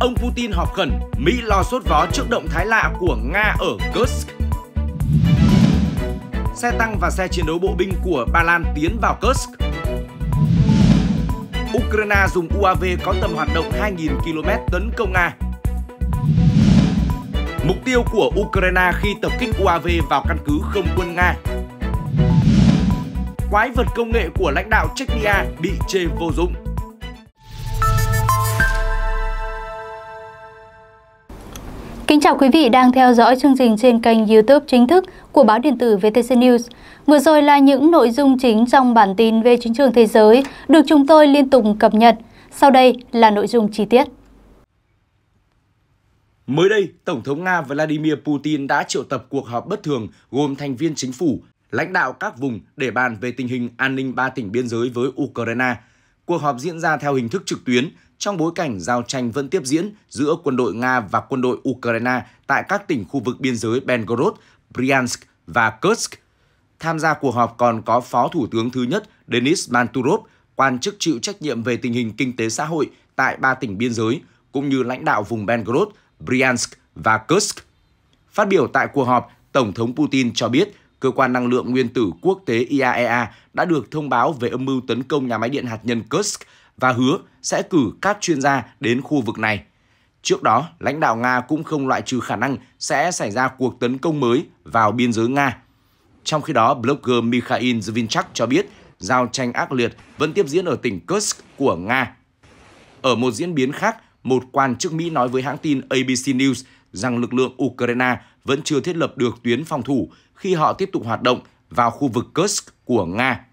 Ông Putin họp khẩn, Mỹ lo sốt vó trước động thái lạ của Nga ở Kursk. Xe tăng và xe chiến đấu bộ binh của Ba Lan tiến vào Kursk. Ukraine dùng UAV có tầm hoạt động 2.000 km tấn công Nga. Mục tiêu của Ukraine khi tập kích UAV vào căn cứ không quân Nga. Quái vật công nghệ của lãnh đạo Chechnya bị chê vô dụng. Kính chào quý vị đang theo dõi chương trình trên kênh YouTube chính thức của báo điện tử VTC News. Vừa rồi là những nội dung chính trong bản tin về chính trường thế giới được chúng tôi liên tục cập nhật. Sau đây là nội dung chi tiết. Mới đây, Tổng thống Nga Vladimir Putin đã triệu tập cuộc họp bất thường gồm thành viên chính phủ, lãnh đạo các vùng để bàn về tình hình an ninh ba tỉnh biên giới với Ukraine. Cuộc họp diễn ra theo hình thức trực tuyến trong bối cảnh giao tranh vẫn tiếp diễn giữa quân đội Nga và quân đội Ukraine tại các tỉnh khu vực biên giới Belgorod, Bryansk và Kursk. Tham gia cuộc họp còn có Phó Thủ tướng thứ nhất Denis Manturov, quan chức chịu trách nhiệm về tình hình kinh tế xã hội tại ba tỉnh biên giới, cũng như lãnh đạo vùng Belgorod, Bryansk và Kursk. Phát biểu tại cuộc họp, Tổng thống Putin cho biết cơ quan năng lượng nguyên tử quốc tế IAEA e đã được thông báo về âm mưu tấn công nhà máy điện hạt nhân Kursk và hứa sẽ cử các chuyên gia đến khu vực này. Trước đó, lãnh đạo Nga cũng không loại trừ khả năng sẽ xảy ra cuộc tấn công mới vào biên giới Nga. Trong khi đó, blogger Mikhail Zvinchak cho biết giao tranh ác liệt vẫn tiếp diễn ở tỉnh Kursk của Nga. Ở một diễn biến khác, một quan chức Mỹ nói với hãng tin ABC News rằng lực lượng Ukraine vẫn chưa thiết lập được tuyến phòng thủ khi họ tiếp tục hoạt động vào khu vực Kursk của Nga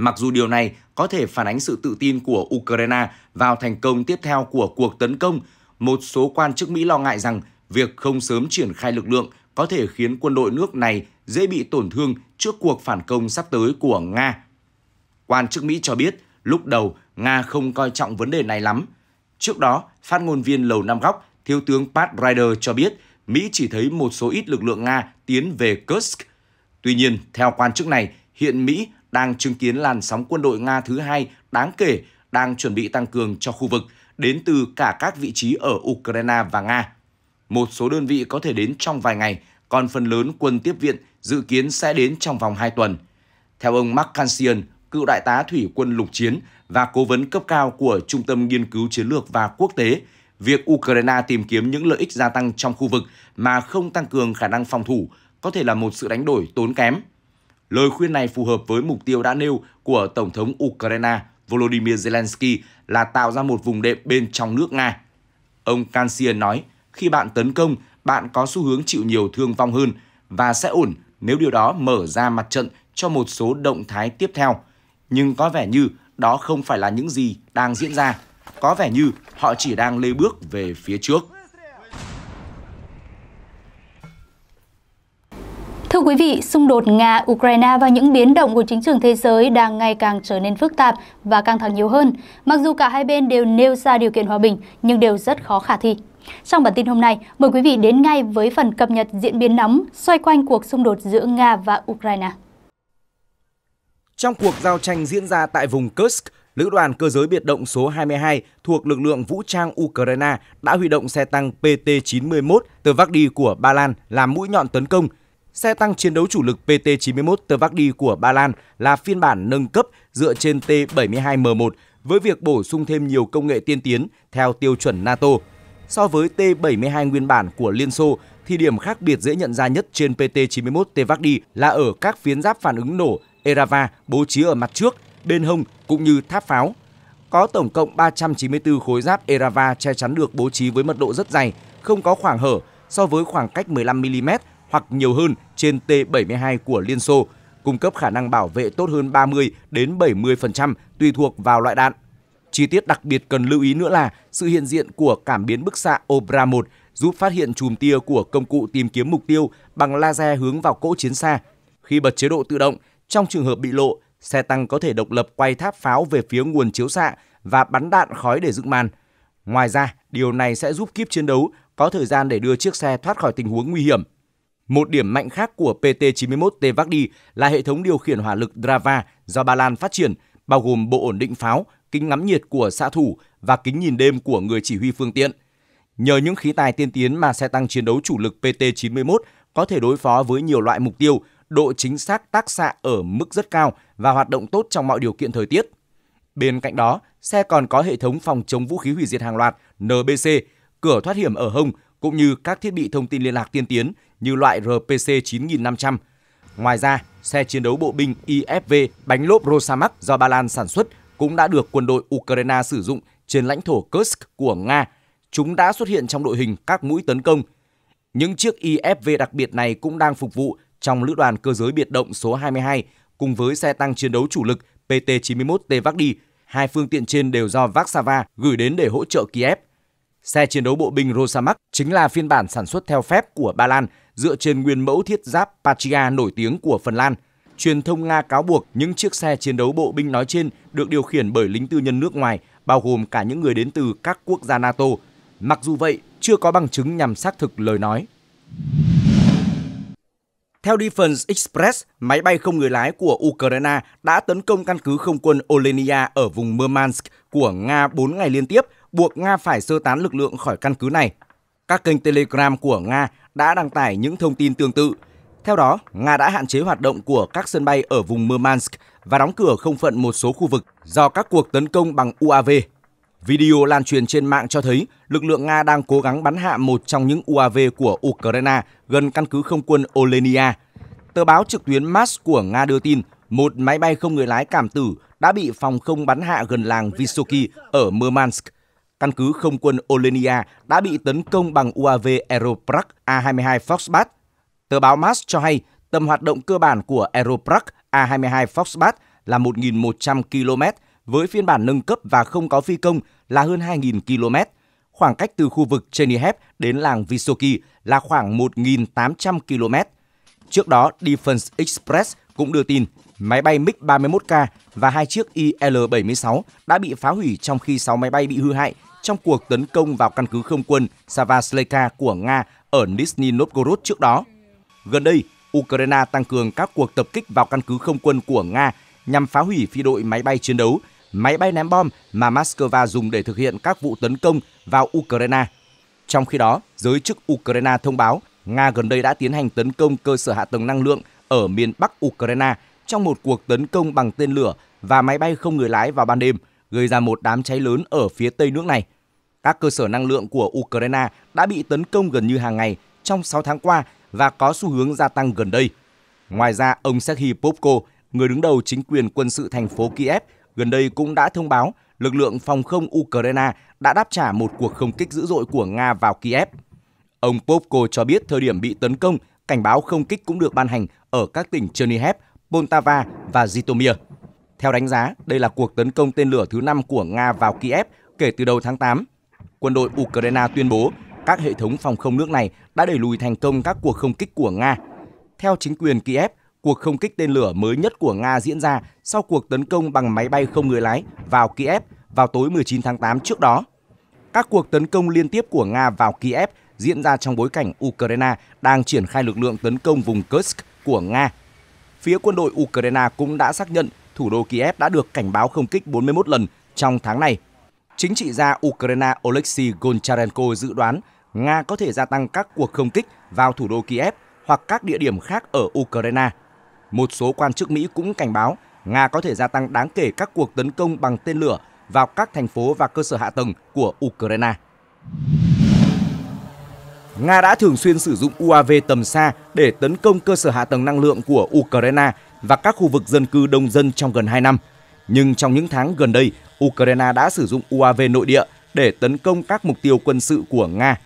mặc dù điều này có thể phản ánh sự tự tin của Ukraine vào thành công tiếp theo của cuộc tấn công. Một số quan chức Mỹ lo ngại rằng việc không sớm triển khai lực lượng có thể khiến quân đội nước này dễ bị tổn thương trước cuộc phản công sắp tới của Nga. Quan chức Mỹ cho biết, lúc đầu Nga không coi trọng vấn đề này lắm. Trước đó, phát ngôn viên Lầu Năm Góc, Thiếu tướng Pat Ryder cho biết Mỹ chỉ thấy một số ít lực lượng Nga tiến về Kursk. Tuy nhiên, theo quan chức này, hiện Mỹ đang chứng kiến làn sóng quân đội Nga thứ hai đáng kể đang chuẩn bị tăng cường cho khu vực đến từ cả các vị trí ở Ukraine và Nga. Một số đơn vị có thể đến trong vài ngày, còn phần lớn quân tiếp viện dự kiến sẽ đến trong vòng 2 tuần. Theo ông Mark Kansian, cựu đại tá thủy quân lục chiến và cố vấn cấp cao của Trung tâm Nghiên cứu Chiến lược và Quốc tế, việc Ukraine tìm kiếm những lợi ích gia tăng trong khu vực mà không tăng cường khả năng phòng thủ có thể là một sự đánh đổi tốn kém. Lời khuyên này phù hợp với mục tiêu đã nêu của Tổng thống Ukraine Volodymyr Zelensky là tạo ra một vùng đệm bên trong nước Nga. Ông Kansian nói, khi bạn tấn công, bạn có xu hướng chịu nhiều thương vong hơn và sẽ ổn nếu điều đó mở ra mặt trận cho một số động thái tiếp theo. Nhưng có vẻ như đó không phải là những gì đang diễn ra. Có vẻ như họ chỉ đang lê bước về phía trước. Thưa quý vị, xung đột Nga-Ukraine và những biến động của chính trường thế giới đang ngày càng trở nên phức tạp và căng thẳng nhiều hơn. Mặc dù cả hai bên đều nêu ra điều kiện hòa bình, nhưng đều rất khó khả thi. Trong bản tin hôm nay, mời quý vị đến ngay với phần cập nhật diễn biến nóng xoay quanh cuộc xung đột giữa Nga và Ukraine. Trong cuộc giao tranh diễn ra tại vùng Kursk, Lữ đoàn cơ giới biệt động số 22 thuộc lực lượng vũ trang Ukraine đã huy động xe tăng PT-91 từ vác đi của Ba Lan làm mũi nhọn tấn công Xe tăng chiến đấu chủ lực PT-91 Tvagdi của Ba Lan là phiên bản nâng cấp dựa trên T-72M1 với việc bổ sung thêm nhiều công nghệ tiên tiến theo tiêu chuẩn NATO. So với T-72 nguyên bản của Liên Xô thì điểm khác biệt dễ nhận ra nhất trên PT-91 Tvagdi là ở các phiến giáp phản ứng nổ Erava bố trí ở mặt trước, bên hông cũng như tháp pháo. Có tổng cộng 394 khối giáp Erava che chắn được bố trí với mật độ rất dày, không có khoảng hở so với khoảng cách 15mm hoặc nhiều hơn trên T-72 của Liên Xô, cung cấp khả năng bảo vệ tốt hơn 30 đến 70% tùy thuộc vào loại đạn. Chi tiết đặc biệt cần lưu ý nữa là sự hiện diện của cảm biến bức xạ Obra-1 giúp phát hiện chùm tia của công cụ tìm kiếm mục tiêu bằng laser hướng vào cỗ chiến xa. Khi bật chế độ tự động, trong trường hợp bị lộ, xe tăng có thể độc lập quay tháp pháo về phía nguồn chiếu xạ và bắn đạn khói để dựng màn. Ngoài ra, điều này sẽ giúp kíp chiến đấu có thời gian để đưa chiếc xe thoát khỏi tình huống nguy hiểm một điểm mạnh khác của PT-91 Tevagdi là hệ thống điều khiển hỏa lực Drava do Ba Lan phát triển, bao gồm bộ ổn định pháo, kính ngắm nhiệt của xạ thủ và kính nhìn đêm của người chỉ huy phương tiện. Nhờ những khí tài tiên tiến mà xe tăng chiến đấu chủ lực PT-91 có thể đối phó với nhiều loại mục tiêu, độ chính xác tác xạ ở mức rất cao và hoạt động tốt trong mọi điều kiện thời tiết. Bên cạnh đó, xe còn có hệ thống phòng chống vũ khí hủy diệt hàng loạt NBC, cửa thoát hiểm ở hông cũng như các thiết bị thông tin liên lạc tiên tiến như loại RPC 9500. Ngoài ra, xe chiến đấu bộ binh IFV bánh lốp Rosamak do Ba Lan sản xuất cũng đã được quân đội Ukraine sử dụng trên lãnh thổ Kursk của Nga. Chúng đã xuất hiện trong đội hình các mũi tấn công. Những chiếc IFV đặc biệt này cũng đang phục vụ trong lữ đoàn cơ giới biệt động số 22 cùng với xe tăng chiến đấu chủ lực PT-91 T Vagdi. Hai phương tiện trên đều do Vaksava gửi đến để hỗ trợ Kiev. Xe chiến đấu bộ binh Rosamak chính là phiên bản sản xuất theo phép của Ba Lan dựa trên nguyên mẫu thiết giáp Patria nổi tiếng của Phần Lan. Truyền thông Nga cáo buộc những chiếc xe chiến đấu bộ binh nói trên được điều khiển bởi lính tư nhân nước ngoài, bao gồm cả những người đến từ các quốc gia NATO. Mặc dù vậy, chưa có bằng chứng nhằm xác thực lời nói. Theo Defense Express, máy bay không người lái của Ukraine đã tấn công căn cứ không quân Olenia ở vùng Murmansk của Nga 4 ngày liên tiếp – buộc Nga phải sơ tán lực lượng khỏi căn cứ này. Các kênh Telegram của Nga đã đăng tải những thông tin tương tự. Theo đó, Nga đã hạn chế hoạt động của các sân bay ở vùng Murmansk và đóng cửa không phận một số khu vực do các cuộc tấn công bằng UAV. Video lan truyền trên mạng cho thấy lực lượng Nga đang cố gắng bắn hạ một trong những UAV của Ukraine gần căn cứ không quân Olenia. Tờ báo trực tuyến MAS của Nga đưa tin một máy bay không người lái cảm tử đã bị phòng không bắn hạ gần làng Vysoky ở Murmansk căn cứ không quân Olenia đã bị tấn công bằng UAV Aeroprac A-22 Foxbat. Tờ báo MAS cho hay tầm hoạt động cơ bản của Aeroprac A-22 Foxbat là 1.100 km, với phiên bản nâng cấp và không có phi công là hơn 2.000 km. Khoảng cách từ khu vực Chernihiv đến làng Visoki là khoảng 1.800 km. Trước đó, Defense Express cũng đưa tin máy bay MiG-31K và hai chiếc IL-76 đã bị phá hủy trong khi 6 máy bay bị hư hại trong cuộc tấn công vào căn cứ không quân Savasleika của Nga ở Nizhny Novgorod trước đó. Gần đây, Ukraine tăng cường các cuộc tập kích vào căn cứ không quân của Nga nhằm phá hủy phi đội máy bay chiến đấu, máy bay ném bom mà Moscow dùng để thực hiện các vụ tấn công vào Ukraine. Trong khi đó, giới chức Ukraine thông báo Nga gần đây đã tiến hành tấn công cơ sở hạ tầng năng lượng ở miền Bắc Ukraine trong một cuộc tấn công bằng tên lửa và máy bay không người lái vào ban đêm, gây ra một đám cháy lớn ở phía tây nước này. Các cơ sở năng lượng của Ukraine đã bị tấn công gần như hàng ngày trong 6 tháng qua và có xu hướng gia tăng gần đây. Ngoài ra, ông Serhiy Popko, người đứng đầu chính quyền quân sự thành phố Kiev, gần đây cũng đã thông báo lực lượng phòng không Ukraine đã đáp trả một cuộc không kích dữ dội của Nga vào Kiev. Ông Popko cho biết thời điểm bị tấn công, cảnh báo không kích cũng được ban hành ở các tỉnh Chernihiv, Poltava và Zhytomyr. Theo đánh giá, đây là cuộc tấn công tên lửa thứ năm của Nga vào Kiev kể từ đầu tháng 8 quân đội Ukraine tuyên bố các hệ thống phòng không nước này đã đẩy lùi thành công các cuộc không kích của Nga. Theo chính quyền Kiev, cuộc không kích tên lửa mới nhất của Nga diễn ra sau cuộc tấn công bằng máy bay không người lái vào Kiev vào tối 19 tháng 8 trước đó. Các cuộc tấn công liên tiếp của Nga vào Kiev diễn ra trong bối cảnh Ukraine đang triển khai lực lượng tấn công vùng Kursk của Nga. Phía quân đội Ukraine cũng đã xác nhận thủ đô Kiev đã được cảnh báo không kích 41 lần trong tháng này Chính trị gia Ukraine Oleksiy Goncharenko dự đoán Nga có thể gia tăng các cuộc không kích vào thủ đô Kiev hoặc các địa điểm khác ở Ukraine. Một số quan chức Mỹ cũng cảnh báo Nga có thể gia tăng đáng kể các cuộc tấn công bằng tên lửa vào các thành phố và cơ sở hạ tầng của Ukraine. Nga đã thường xuyên sử dụng UAV tầm xa để tấn công cơ sở hạ tầng năng lượng của Ukraine và các khu vực dân cư đông dân trong gần 2 năm. Nhưng trong những tháng gần đây, Ukraine đã sử dụng UAV nội địa để tấn công các mục tiêu quân sự của Nga.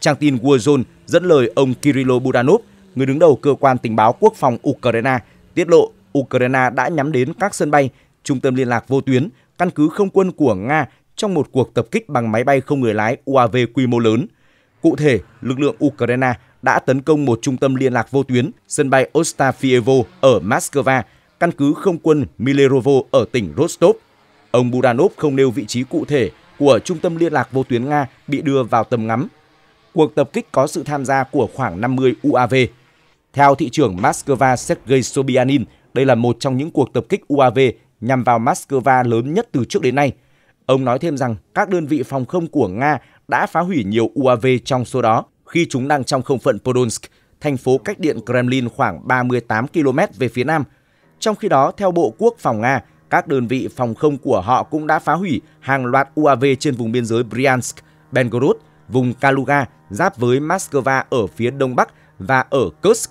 Trang tin Warzone dẫn lời ông Kirilo Budanov, người đứng đầu cơ quan tình báo quốc phòng Ukraine, tiết lộ Ukraine đã nhắm đến các sân bay, trung tâm liên lạc vô tuyến, căn cứ không quân của Nga trong một cuộc tập kích bằng máy bay không người lái UAV quy mô lớn. Cụ thể, lực lượng Ukraine đã tấn công một trung tâm liên lạc vô tuyến, sân bay Ostafievo ở Moscow, căn cứ không quân Milerovo ở tỉnh Rostov Ông Budanov không nêu vị trí cụ thể của trung tâm liên lạc vô tuyến Nga bị đưa vào tầm ngắm. Cuộc tập kích có sự tham gia của khoảng 50 UAV. Theo thị trưởng Moscow Sergei Sobyanin, đây là một trong những cuộc tập kích UAV nhằm vào Moscow lớn nhất từ trước đến nay. Ông nói thêm rằng các đơn vị phòng không của Nga đã phá hủy nhiều UAV trong số đó khi chúng đang trong không phận Podolsk, thành phố cách điện Kremlin khoảng 38 km về phía nam. Trong khi đó, theo Bộ Quốc phòng Nga, các đơn vị phòng không của họ cũng đã phá hủy hàng loạt UAV trên vùng biên giới Bryansk, Belgorod, vùng Kaluga giáp với Moscow ở phía đông bắc và ở Kursk.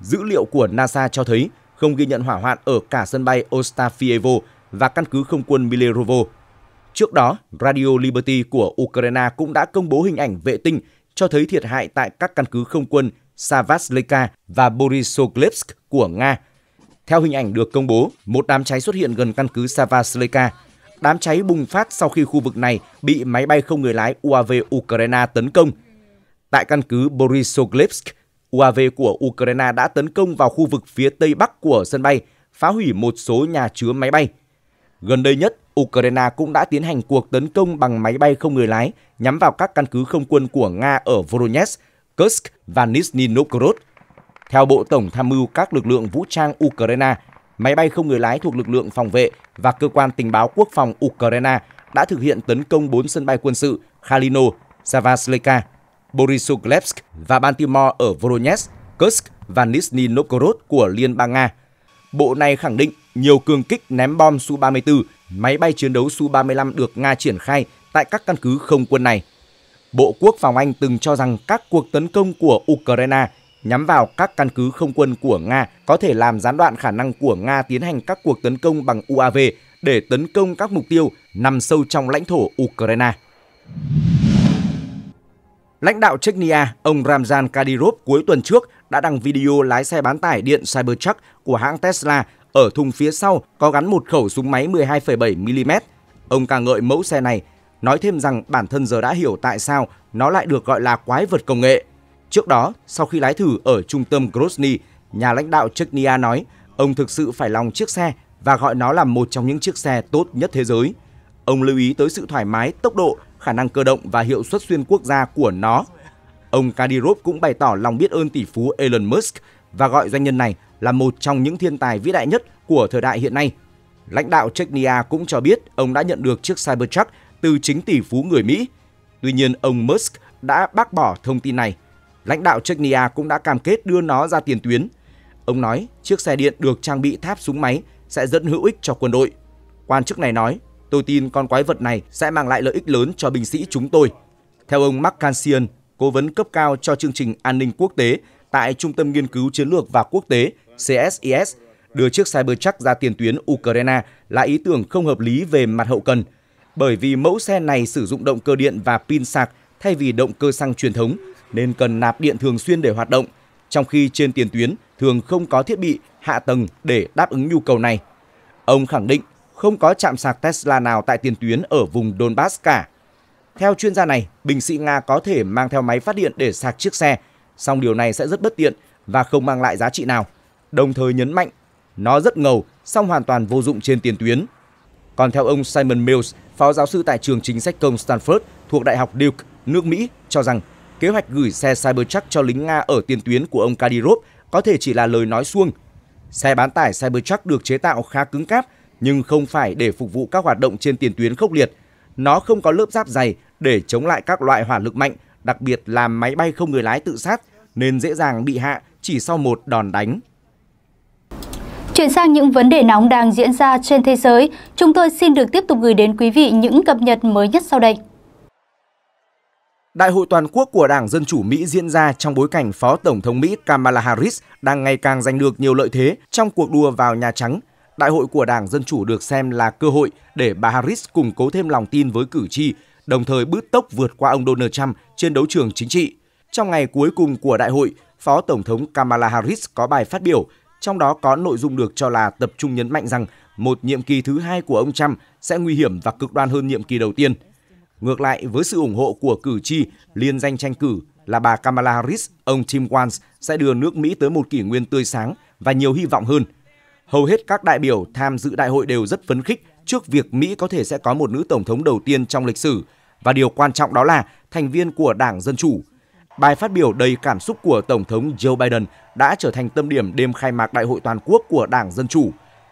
Dữ liệu của NASA cho thấy không ghi nhận hỏa hoạn ở cả sân bay Ostafievo và căn cứ không quân Milerovo. Trước đó, Radio Liberty của Ukraine cũng đã công bố hình ảnh vệ tinh cho thấy thiệt hại tại các căn cứ không quân Savaslyka và Borisoglebsk của Nga theo hình ảnh được công bố, một đám cháy xuất hiện gần căn cứ Savasleka. Đám cháy bùng phát sau khi khu vực này bị máy bay không người lái UAV Ukraine tấn công. Tại căn cứ Borisoglebsk, UAV của Ukraine đã tấn công vào khu vực phía tây bắc của sân bay, phá hủy một số nhà chứa máy bay. Gần đây nhất, Ukraine cũng đã tiến hành cuộc tấn công bằng máy bay không người lái nhắm vào các căn cứ không quân của Nga ở Voronezh, Kursk và Nizhny Novgorod – theo Bộ Tổng Tham mưu các lực lượng vũ trang Ukraine, máy bay không người lái thuộc lực lượng phòng vệ và cơ quan tình báo quốc phòng Ukraine đã thực hiện tấn công 4 sân bay quân sự Khalino, Zavasleka, Borisoglebsk và Baltimore ở Voronezh, Kursk và Nizhny Novgorod của Liên bang Nga. Bộ này khẳng định nhiều cường kích ném bom Su-34, máy bay chiến đấu Su-35 được Nga triển khai tại các căn cứ không quân này. Bộ Quốc phòng Anh từng cho rằng các cuộc tấn công của Ukraine nhắm vào các căn cứ không quân của Nga có thể làm gián đoạn khả năng của Nga tiến hành các cuộc tấn công bằng UAV để tấn công các mục tiêu nằm sâu trong lãnh thổ Ukraine. Lãnh đạo Chechnya, ông Ramzan Kadyrov cuối tuần trước đã đăng video lái xe bán tải điện Cybertruck của hãng Tesla ở thùng phía sau có gắn một khẩu súng máy 12,7mm. Ông ca ngợi mẫu xe này, nói thêm rằng bản thân giờ đã hiểu tại sao nó lại được gọi là quái vật công nghệ. Trước đó, sau khi lái thử ở trung tâm Grozny, nhà lãnh đạo Chechnya nói ông thực sự phải lòng chiếc xe và gọi nó là một trong những chiếc xe tốt nhất thế giới. Ông lưu ý tới sự thoải mái, tốc độ, khả năng cơ động và hiệu suất xuyên quốc gia của nó. Ông Kadyrov cũng bày tỏ lòng biết ơn tỷ phú Elon Musk và gọi doanh nhân này là một trong những thiên tài vĩ đại nhất của thời đại hiện nay. Lãnh đạo Chechnya cũng cho biết ông đã nhận được chiếc Cybertruck từ chính tỷ phú người Mỹ. Tuy nhiên, ông Musk đã bác bỏ thông tin này lãnh đạo Chechnya cũng đã cam kết đưa nó ra tiền tuyến. Ông nói chiếc xe điện được trang bị tháp súng máy sẽ rất hữu ích cho quân đội. Quan chức này nói, tôi tin con quái vật này sẽ mang lại lợi ích lớn cho binh sĩ chúng tôi. Theo ông Mark Kansian, cố vấn cấp cao cho chương trình an ninh quốc tế tại Trung tâm Nghiên cứu Chiến lược và Quốc tế CSIS, đưa chiếc Cybertruck ra tiền tuyến Ukraine là ý tưởng không hợp lý về mặt hậu cần, bởi vì mẫu xe này sử dụng động cơ điện và pin sạc thay vì động cơ xăng truyền thống nên cần nạp điện thường xuyên để hoạt động, trong khi trên tiền tuyến thường không có thiết bị, hạ tầng để đáp ứng nhu cầu này. Ông khẳng định không có trạm sạc Tesla nào tại tiền tuyến ở vùng Donbass cả. Theo chuyên gia này, binh sĩ Nga có thể mang theo máy phát điện để sạc chiếc xe, song điều này sẽ rất bất tiện và không mang lại giá trị nào. Đồng thời nhấn mạnh, nó rất ngầu, song hoàn toàn vô dụng trên tiền tuyến. Còn theo ông Simon Mills, phó giáo sư tại trường chính sách công Stanford thuộc Đại học Duke, nước Mỹ, cho rằng kế hoạch gửi xe Cybertruck cho lính Nga ở tiền tuyến của ông Kadyrov có thể chỉ là lời nói suông. Xe bán tải Cybertruck được chế tạo khá cứng cáp nhưng không phải để phục vụ các hoạt động trên tiền tuyến khốc liệt. Nó không có lớp giáp dày để chống lại các loại hỏa lực mạnh, đặc biệt là máy bay không người lái tự sát nên dễ dàng bị hạ chỉ sau một đòn đánh. Chuyển sang những vấn đề nóng đang diễn ra trên thế giới, chúng tôi xin được tiếp tục gửi đến quý vị những cập nhật mới nhất sau đây. Đại hội toàn quốc của Đảng Dân Chủ Mỹ diễn ra trong bối cảnh Phó Tổng thống Mỹ Kamala Harris đang ngày càng giành được nhiều lợi thế trong cuộc đua vào Nhà Trắng. Đại hội của Đảng Dân Chủ được xem là cơ hội để bà Harris củng cố thêm lòng tin với cử tri, đồng thời bứt tốc vượt qua ông Donald Trump trên đấu trường chính trị. Trong ngày cuối cùng của đại hội, Phó Tổng thống Kamala Harris có bài phát biểu, trong đó có nội dung được cho là tập trung nhấn mạnh rằng một nhiệm kỳ thứ hai của ông Trump sẽ nguy hiểm và cực đoan hơn nhiệm kỳ đầu tiên – Ngược lại, với sự ủng hộ của cử tri liên danh tranh cử là bà Kamala Harris, ông Tim Walz sẽ đưa nước Mỹ tới một kỷ nguyên tươi sáng và nhiều hy vọng hơn. Hầu hết các đại biểu tham dự đại hội đều rất phấn khích trước việc Mỹ có thể sẽ có một nữ tổng thống đầu tiên trong lịch sử và điều quan trọng đó là thành viên của Đảng Dân Chủ. Bài phát biểu đầy cảm xúc của Tổng thống Joe Biden đã trở thành tâm điểm đêm khai mạc Đại hội Toàn quốc của Đảng Dân Chủ.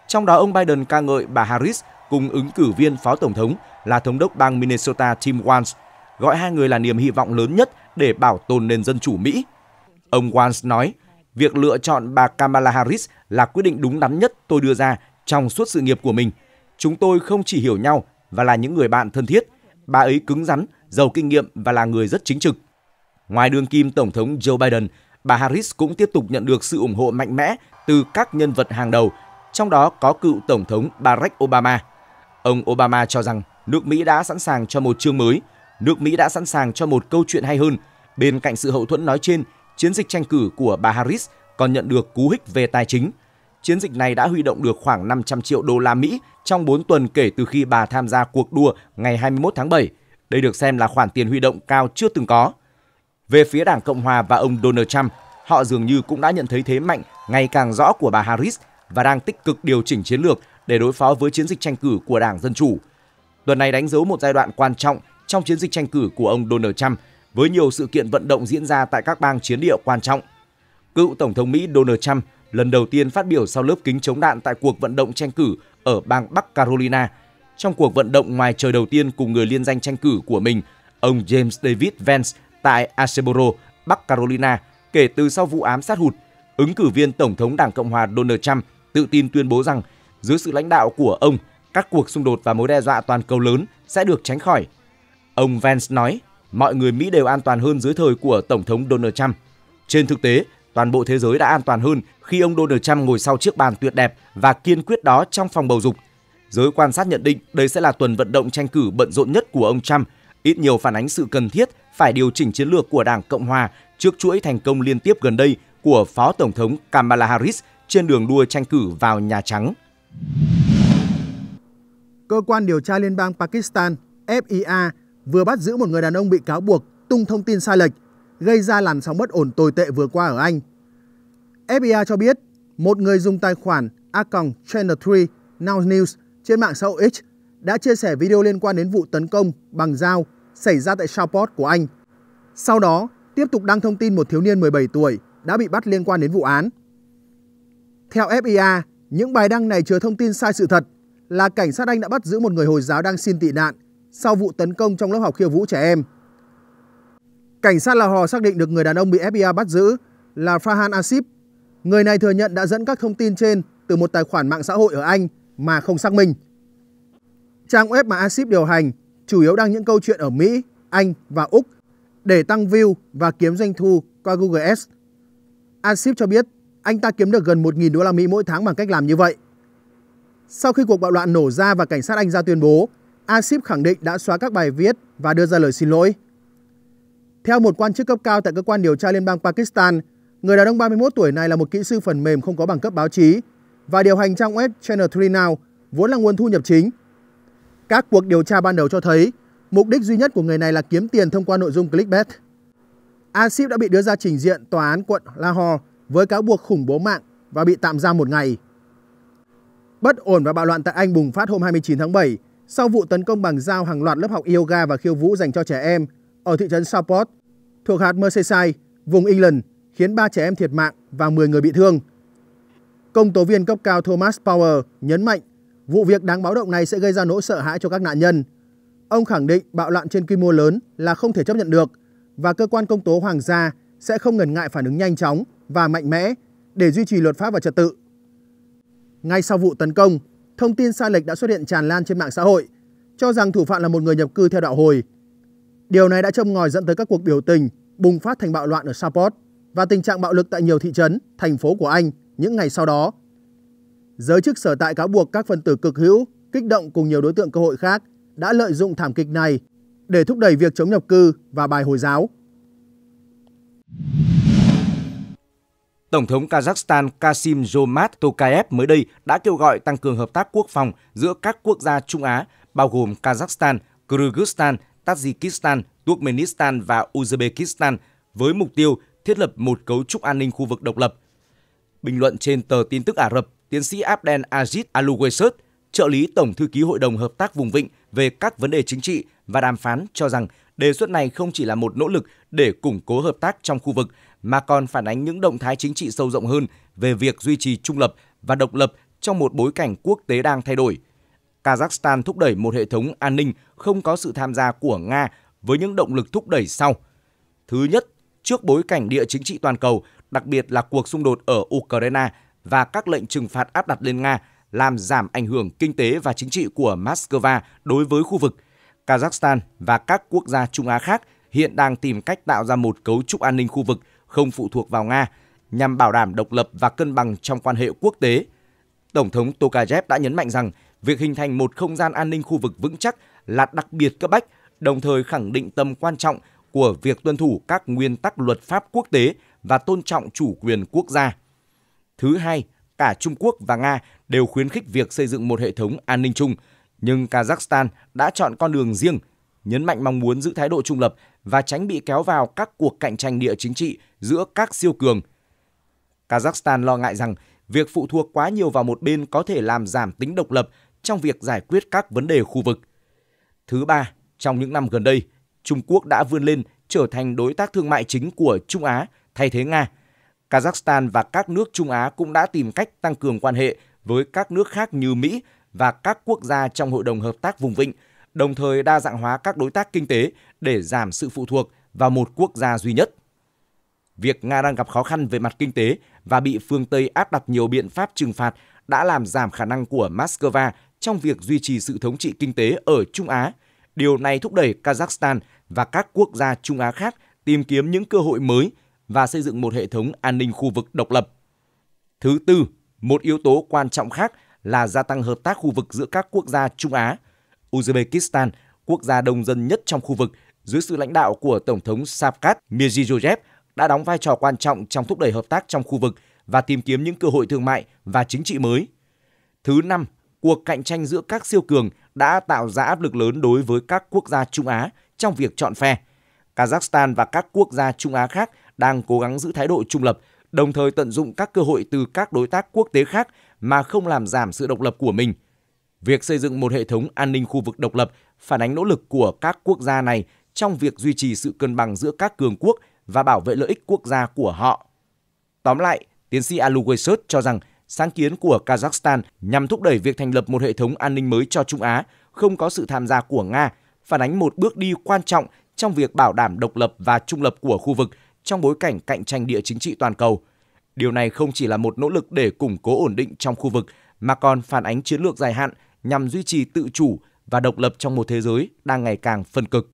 Trong đó ông Biden ca ngợi bà Harris cùng ứng cử viên phó tổng thống là thống đốc bang Minnesota Tim Walz, gọi hai người là niềm hy vọng lớn nhất để bảo tồn nền dân chủ Mỹ. Ông Walz nói, việc lựa chọn bà Kamala Harris là quyết định đúng đắn nhất tôi đưa ra trong suốt sự nghiệp của mình. Chúng tôi không chỉ hiểu nhau và là những người bạn thân thiết, bà ấy cứng rắn, giàu kinh nghiệm và là người rất chính trực. Ngoài đương kim Tổng thống Joe Biden, bà Harris cũng tiếp tục nhận được sự ủng hộ mạnh mẽ từ các nhân vật hàng đầu, trong đó có cựu Tổng thống Barack Obama. Ông Obama cho rằng nước Mỹ đã sẵn sàng cho một chương mới, nước Mỹ đã sẵn sàng cho một câu chuyện hay hơn. Bên cạnh sự hậu thuẫn nói trên, chiến dịch tranh cử của bà Harris còn nhận được cú hích về tài chính. Chiến dịch này đã huy động được khoảng 500 triệu đô la Mỹ trong 4 tuần kể từ khi bà tham gia cuộc đua ngày 21 tháng 7. Đây được xem là khoản tiền huy động cao chưa từng có. Về phía Đảng Cộng hòa và ông Donald Trump, họ dường như cũng đã nhận thấy thế mạnh ngày càng rõ của bà Harris và đang tích cực điều chỉnh chiến lược để đối phó với chiến dịch tranh cử của Đảng Dân Chủ. Tuần này đánh dấu một giai đoạn quan trọng trong chiến dịch tranh cử của ông Donald Trump với nhiều sự kiện vận động diễn ra tại các bang chiến địa quan trọng. Cựu Tổng thống Mỹ Donald Trump lần đầu tiên phát biểu sau lớp kính chống đạn tại cuộc vận động tranh cử ở bang Bắc Carolina. Trong cuộc vận động ngoài trời đầu tiên cùng người liên danh tranh cử của mình, ông James David Vance tại Aceboro, Bắc Carolina kể từ sau vụ ám sát hụt, ứng cử viên Tổng thống Đảng Cộng hòa Donald Trump tự tin tuyên bố rằng dưới sự lãnh đạo của ông, các cuộc xung đột và mối đe dọa toàn cầu lớn sẽ được tránh khỏi. Ông Vance nói, mọi người Mỹ đều an toàn hơn dưới thời của Tổng thống Donald Trump. Trên thực tế, toàn bộ thế giới đã an toàn hơn khi ông Donald Trump ngồi sau chiếc bàn tuyệt đẹp và kiên quyết đó trong phòng bầu dục. Giới quan sát nhận định đây sẽ là tuần vận động tranh cử bận rộn nhất của ông Trump, ít nhiều phản ánh sự cần thiết phải điều chỉnh chiến lược của Đảng Cộng hòa trước chuỗi thành công liên tiếp gần đây của Phó Tổng thống Kamala Harris trên đường đua tranh cử vào Nhà Trắng. Cơ quan điều tra Liên bang Pakistan FIA vừa bắt giữ một người đàn ông bị cáo buộc tung thông tin sai lệch, gây ra làn sóng bất ổn tồi tệ vừa qua ở Anh. FIA cho biết một người dùng tài khoản Account Channel 3 Now News trên mạng xã hội X đã chia sẻ video liên quan đến vụ tấn công bằng dao xảy ra tại Southport của Anh. Sau đó, tiếp tục đăng thông tin một thiếu niên 17 tuổi đã bị bắt liên quan đến vụ án. Theo FIA, những bài đăng này chứa thông tin sai sự thật là cảnh sát Anh đã bắt giữ một người Hồi giáo đang xin tị nạn sau vụ tấn công trong lớp học khiêu vũ trẻ em. Cảnh sát Lahore xác định được người đàn ông bị FBI bắt giữ là Farhan Asif. Người này thừa nhận đã dẫn các thông tin trên từ một tài khoản mạng xã hội ở Anh mà không xác minh. Trang web mà Asif điều hành chủ yếu đăng những câu chuyện ở Mỹ, Anh và Úc để tăng view và kiếm doanh thu qua Google Ads. Asif cho biết anh ta kiếm được gần 1.000 đô la Mỹ mỗi tháng bằng cách làm như vậy. Sau khi cuộc bạo loạn nổ ra và cảnh sát Anh ra tuyên bố, Asif khẳng định đã xóa các bài viết và đưa ra lời xin lỗi. Theo một quan chức cấp cao tại cơ quan điều tra liên bang Pakistan, người đàn ông 31 tuổi này là một kỹ sư phần mềm không có bằng cấp báo chí và điều hành trang web Channel 3 Now vốn là nguồn thu nhập chính. Các cuộc điều tra ban đầu cho thấy mục đích duy nhất của người này là kiếm tiền thông qua nội dung clickbait. Asif đã bị đưa ra trình diện tòa án quận Lahore với cáo buộc khủng bố mạng và bị tạm giam một ngày. Bất ổn và bạo loạn tại Anh bùng phát hôm 29 tháng 7 sau vụ tấn công bằng dao hàng loạt lớp học yoga và khiêu vũ dành cho trẻ em ở thị trấn Southport thuộc hạt Merseyside, vùng England, khiến 3 trẻ em thiệt mạng và 10 người bị thương. Công tố viên cấp cao Thomas Power nhấn mạnh vụ việc đáng báo động này sẽ gây ra nỗi sợ hãi cho các nạn nhân. Ông khẳng định bạo loạn trên quy mô lớn là không thể chấp nhận được và cơ quan công tố hoàng gia sẽ không ngần ngại phản ứng nhanh chóng và mạnh mẽ để duy trì luật pháp và trật tự. Ngay sau vụ tấn công, thông tin sai lệch đã xuất hiện tràn lan trên mạng xã hội, cho rằng thủ phạm là một người nhập cư theo đạo hồi. Điều này đã châm ngòi dẫn tới các cuộc biểu tình, bùng phát thành bạo loạn ở Southport và tình trạng bạo lực tại nhiều thị trấn, thành phố của Anh những ngày sau đó. Giới chức sở tại cáo buộc các phần tử cực hữu, kích động cùng nhiều đối tượng cơ hội khác đã lợi dụng thảm kịch này để thúc đẩy việc chống nhập cư và bài Hồi giáo. Tổng thống Kazakhstan Kasim Jomart Tokayev mới đây đã kêu gọi tăng cường hợp tác quốc phòng giữa các quốc gia Trung Á, bao gồm Kazakhstan, Kyrgyzstan, Tajikistan, Turkmenistan và Uzbekistan với mục tiêu thiết lập một cấu trúc an ninh khu vực độc lập. Bình luận trên tờ tin tức Ả Rập, tiến sĩ Abdel Aziz Aluwaysert, trợ lý Tổng thư ký Hội đồng Hợp tác vùng vịnh về các vấn đề chính trị và đàm phán cho rằng đề xuất này không chỉ là một nỗ lực để củng cố hợp tác trong khu vực mà còn phản ánh những động thái chính trị sâu rộng hơn về việc duy trì trung lập và độc lập trong một bối cảnh quốc tế đang thay đổi. Kazakhstan thúc đẩy một hệ thống an ninh không có sự tham gia của Nga với những động lực thúc đẩy sau. Thứ nhất, trước bối cảnh địa chính trị toàn cầu, đặc biệt là cuộc xung đột ở Ukraine và các lệnh trừng phạt áp đặt lên Nga làm giảm ảnh hưởng kinh tế và chính trị của Moscow đối với khu vực. Kazakhstan và các quốc gia Trung Á khác hiện đang tìm cách tạo ra một cấu trúc an ninh khu vực không phụ thuộc vào Nga nhằm bảo đảm độc lập và cân bằng trong quan hệ quốc tế. Tổng thống Tokayev đã nhấn mạnh rằng việc hình thành một không gian an ninh khu vực vững chắc là đặc biệt cấp bách, đồng thời khẳng định tầm quan trọng của việc tuân thủ các nguyên tắc luật pháp quốc tế và tôn trọng chủ quyền quốc gia. Thứ hai, cả Trung Quốc và Nga đều khuyến khích việc xây dựng một hệ thống an ninh chung, nhưng Kazakhstan đã chọn con đường riêng, nhấn mạnh mong muốn giữ thái độ trung lập và tránh bị kéo vào các cuộc cạnh tranh địa chính trị giữa các siêu cường. Kazakhstan lo ngại rằng việc phụ thuộc quá nhiều vào một bên có thể làm giảm tính độc lập trong việc giải quyết các vấn đề khu vực. Thứ ba, trong những năm gần đây, Trung Quốc đã vươn lên trở thành đối tác thương mại chính của Trung Á thay thế Nga. Kazakhstan và các nước Trung Á cũng đã tìm cách tăng cường quan hệ với các nước khác như Mỹ và các quốc gia trong Hội đồng Hợp tác Vùng Vịnh – đồng thời đa dạng hóa các đối tác kinh tế để giảm sự phụ thuộc vào một quốc gia duy nhất. Việc Nga đang gặp khó khăn về mặt kinh tế và bị phương Tây áp đặt nhiều biện pháp trừng phạt đã làm giảm khả năng của Moscow trong việc duy trì sự thống trị kinh tế ở Trung Á. Điều này thúc đẩy Kazakhstan và các quốc gia Trung Á khác tìm kiếm những cơ hội mới và xây dựng một hệ thống an ninh khu vực độc lập. Thứ tư, một yếu tố quan trọng khác là gia tăng hợp tác khu vực giữa các quốc gia Trung Á – Uzbekistan, quốc gia đông dân nhất trong khu vực, dưới sự lãnh đạo của Tổng thống Shavkat Mirziyoyev đã đóng vai trò quan trọng trong thúc đẩy hợp tác trong khu vực và tìm kiếm những cơ hội thương mại và chính trị mới. Thứ năm, cuộc cạnh tranh giữa các siêu cường đã tạo ra áp lực lớn đối với các quốc gia Trung Á trong việc chọn phe. Kazakhstan và các quốc gia Trung Á khác đang cố gắng giữ thái độ trung lập, đồng thời tận dụng các cơ hội từ các đối tác quốc tế khác mà không làm giảm sự độc lập của mình – Việc xây dựng một hệ thống an ninh khu vực độc lập phản ánh nỗ lực của các quốc gia này trong việc duy trì sự cân bằng giữa các cường quốc và bảo vệ lợi ích quốc gia của họ. Tóm lại, tiến sĩ Aluwesert cho rằng sáng kiến của Kazakhstan nhằm thúc đẩy việc thành lập một hệ thống an ninh mới cho Trung Á, không có sự tham gia của Nga, phản ánh một bước đi quan trọng trong việc bảo đảm độc lập và trung lập của khu vực trong bối cảnh cạnh tranh địa chính trị toàn cầu. Điều này không chỉ là một nỗ lực để củng cố ổn định trong khu vực mà còn phản ánh chiến lược dài hạn nhằm duy trì tự chủ và độc lập trong một thế giới đang ngày càng phân cực.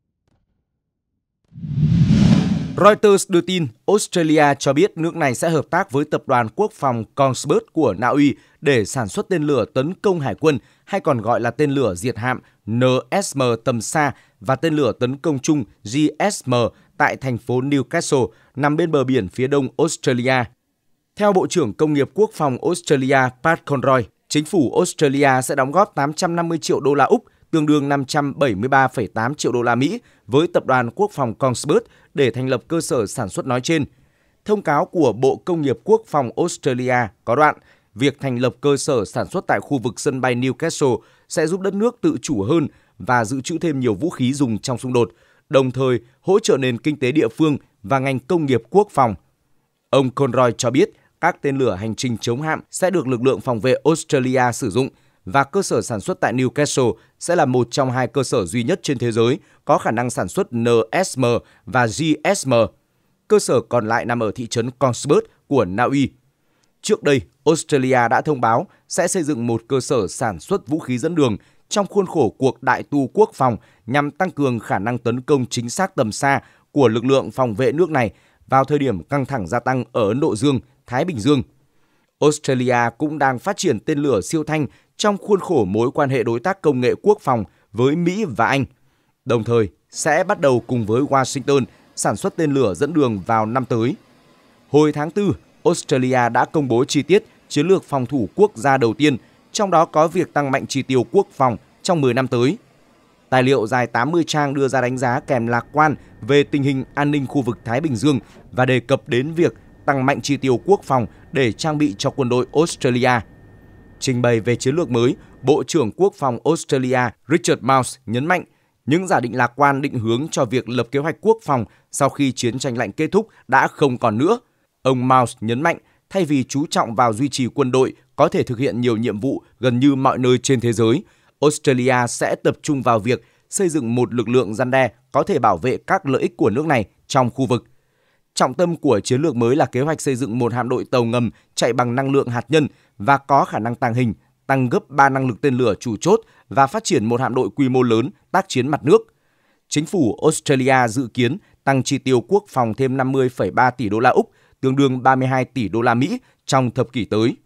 Reuters đưa tin Australia cho biết nước này sẽ hợp tác với tập đoàn quốc phòng Kongsberg của Na Uy để sản xuất tên lửa tấn công hải quân hay còn gọi là tên lửa diệt hạm NSM tầm xa và tên lửa tấn công chung GSM tại thành phố Newcastle nằm bên bờ biển phía đông Australia. Theo Bộ trưởng Công nghiệp Quốc phòng Australia Pat Conroy, Chính phủ Australia sẽ đóng góp 850 triệu đô la Úc, tương đương 573,8 triệu đô la Mỹ với tập đoàn quốc phòng Kongsberg để thành lập cơ sở sản xuất nói trên. Thông cáo của Bộ Công nghiệp Quốc phòng Australia có đoạn việc thành lập cơ sở sản xuất tại khu vực sân bay Newcastle sẽ giúp đất nước tự chủ hơn và dự trữ thêm nhiều vũ khí dùng trong xung đột, đồng thời hỗ trợ nền kinh tế địa phương và ngành công nghiệp quốc phòng. Ông Conroy cho biết các tên lửa hành trình chống hạm sẽ được lực lượng phòng vệ Australia sử dụng và cơ sở sản xuất tại Newcastle sẽ là một trong hai cơ sở duy nhất trên thế giới có khả năng sản xuất NSM và GSM. Cơ sở còn lại nằm ở thị trấn Kongsberg của Na Uy. Trước đây, Australia đã thông báo sẽ xây dựng một cơ sở sản xuất vũ khí dẫn đường trong khuôn khổ cuộc đại tu quốc phòng nhằm tăng cường khả năng tấn công chính xác tầm xa của lực lượng phòng vệ nước này vào thời điểm căng thẳng gia tăng ở Ấn Độ Dương – Thái Bình Dương. Australia cũng đang phát triển tên lửa siêu thanh trong khuôn khổ mối quan hệ đối tác công nghệ quốc phòng với Mỹ và Anh, đồng thời sẽ bắt đầu cùng với Washington sản xuất tên lửa dẫn đường vào năm tới. Hồi tháng 4, Australia đã công bố chi tiết chiến lược phòng thủ quốc gia đầu tiên, trong đó có việc tăng mạnh chi tiêu quốc phòng trong 10 năm tới. Tài liệu dài 80 trang đưa ra đánh giá kèm lạc quan về tình hình an ninh khu vực Thái Bình Dương và đề cập đến việc tăng mạnh chi tiêu quốc phòng để trang bị cho quân đội Australia. Trình bày về chiến lược mới, Bộ trưởng Quốc phòng Australia Richard Mouse nhấn mạnh những giả định lạc quan định hướng cho việc lập kế hoạch quốc phòng sau khi chiến tranh lạnh kết thúc đã không còn nữa. Ông Mouse nhấn mạnh thay vì chú trọng vào duy trì quân đội có thể thực hiện nhiều nhiệm vụ gần như mọi nơi trên thế giới, Australia sẽ tập trung vào việc xây dựng một lực lượng gian đe có thể bảo vệ các lợi ích của nước này trong khu vực. Trọng tâm của chiến lược mới là kế hoạch xây dựng một hạm đội tàu ngầm chạy bằng năng lượng hạt nhân và có khả năng tàng hình, tăng gấp 3 năng lực tên lửa chủ chốt và phát triển một hạm đội quy mô lớn tác chiến mặt nước. Chính phủ Australia dự kiến tăng chi tiêu quốc phòng thêm 50,3 tỷ đô la Úc, tương đương 32 tỷ đô la Mỹ trong thập kỷ tới.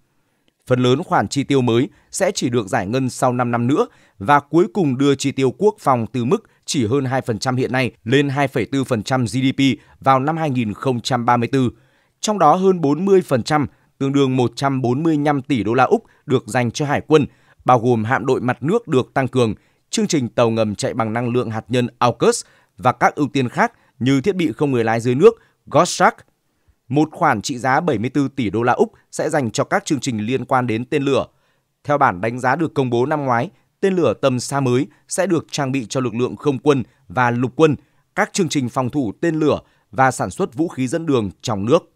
Phần lớn khoản chi tiêu mới sẽ chỉ được giải ngân sau 5 năm nữa và cuối cùng đưa chi tiêu quốc phòng từ mức chỉ hơn 2% hiện nay lên 2,4% GDP vào năm 2034. Trong đó hơn 40%, tương đương 145 tỷ đô la Úc được dành cho hải quân, bao gồm hạm đội mặt nước được tăng cường, chương trình tàu ngầm chạy bằng năng lượng hạt nhân AUKUS và các ưu tiên khác như thiết bị không người lái dưới nước Godshark. Một khoản trị giá 74 tỷ đô la Úc sẽ dành cho các chương trình liên quan đến tên lửa. Theo bản đánh giá được công bố năm ngoái, tên lửa tầm xa mới sẽ được trang bị cho lực lượng không quân và lục quân, các chương trình phòng thủ tên lửa và sản xuất vũ khí dẫn đường trong nước.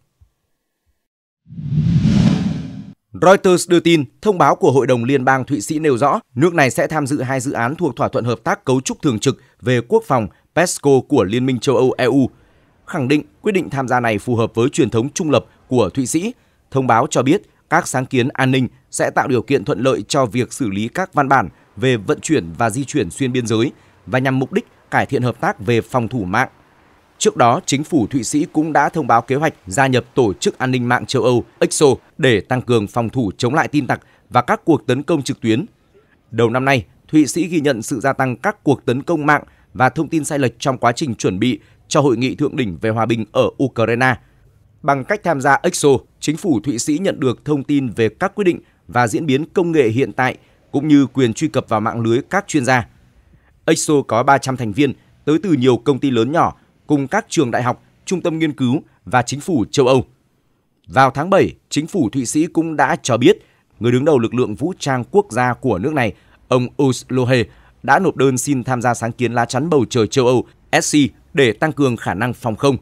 Reuters đưa tin, thông báo của Hội đồng Liên bang Thụy Sĩ nêu rõ nước này sẽ tham dự hai dự án thuộc thỏa thuận hợp tác cấu trúc thường trực về quốc phòng PESCO của Liên minh châu Âu EU, khẳng định quyết định tham gia này phù hợp với truyền thống trung lập của Thụy Sĩ. Thông báo cho biết các sáng kiến an ninh sẽ tạo điều kiện thuận lợi cho việc xử lý các văn bản về vận chuyển và di chuyển xuyên biên giới và nhằm mục đích cải thiện hợp tác về phòng thủ mạng. Trước đó, chính phủ Thụy Sĩ cũng đã thông báo kế hoạch gia nhập Tổ chức An ninh mạng châu Âu EXO để tăng cường phòng thủ chống lại tin tặc và các cuộc tấn công trực tuyến. Đầu năm nay, Thụy Sĩ ghi nhận sự gia tăng các cuộc tấn công mạng và thông tin sai lệch trong quá trình chuẩn bị cho hội nghị thượng đỉnh về hòa bình ở Ukraine. Bằng cách tham gia EXO, chính phủ Thụy Sĩ nhận được thông tin về các quyết định và diễn biến công nghệ hiện tại – cũng như quyền truy cập vào mạng lưới các chuyên gia. EXO có 300 thành viên tới từ nhiều công ty lớn nhỏ cùng các trường đại học, trung tâm nghiên cứu và chính phủ châu Âu. Vào tháng 7, chính phủ Thụy Sĩ cũng đã cho biết người đứng đầu lực lượng vũ trang quốc gia của nước này, ông Urs Lohe, đã nộp đơn xin tham gia sáng kiến lá chắn bầu trời châu Âu SC để tăng cường khả năng phòng không.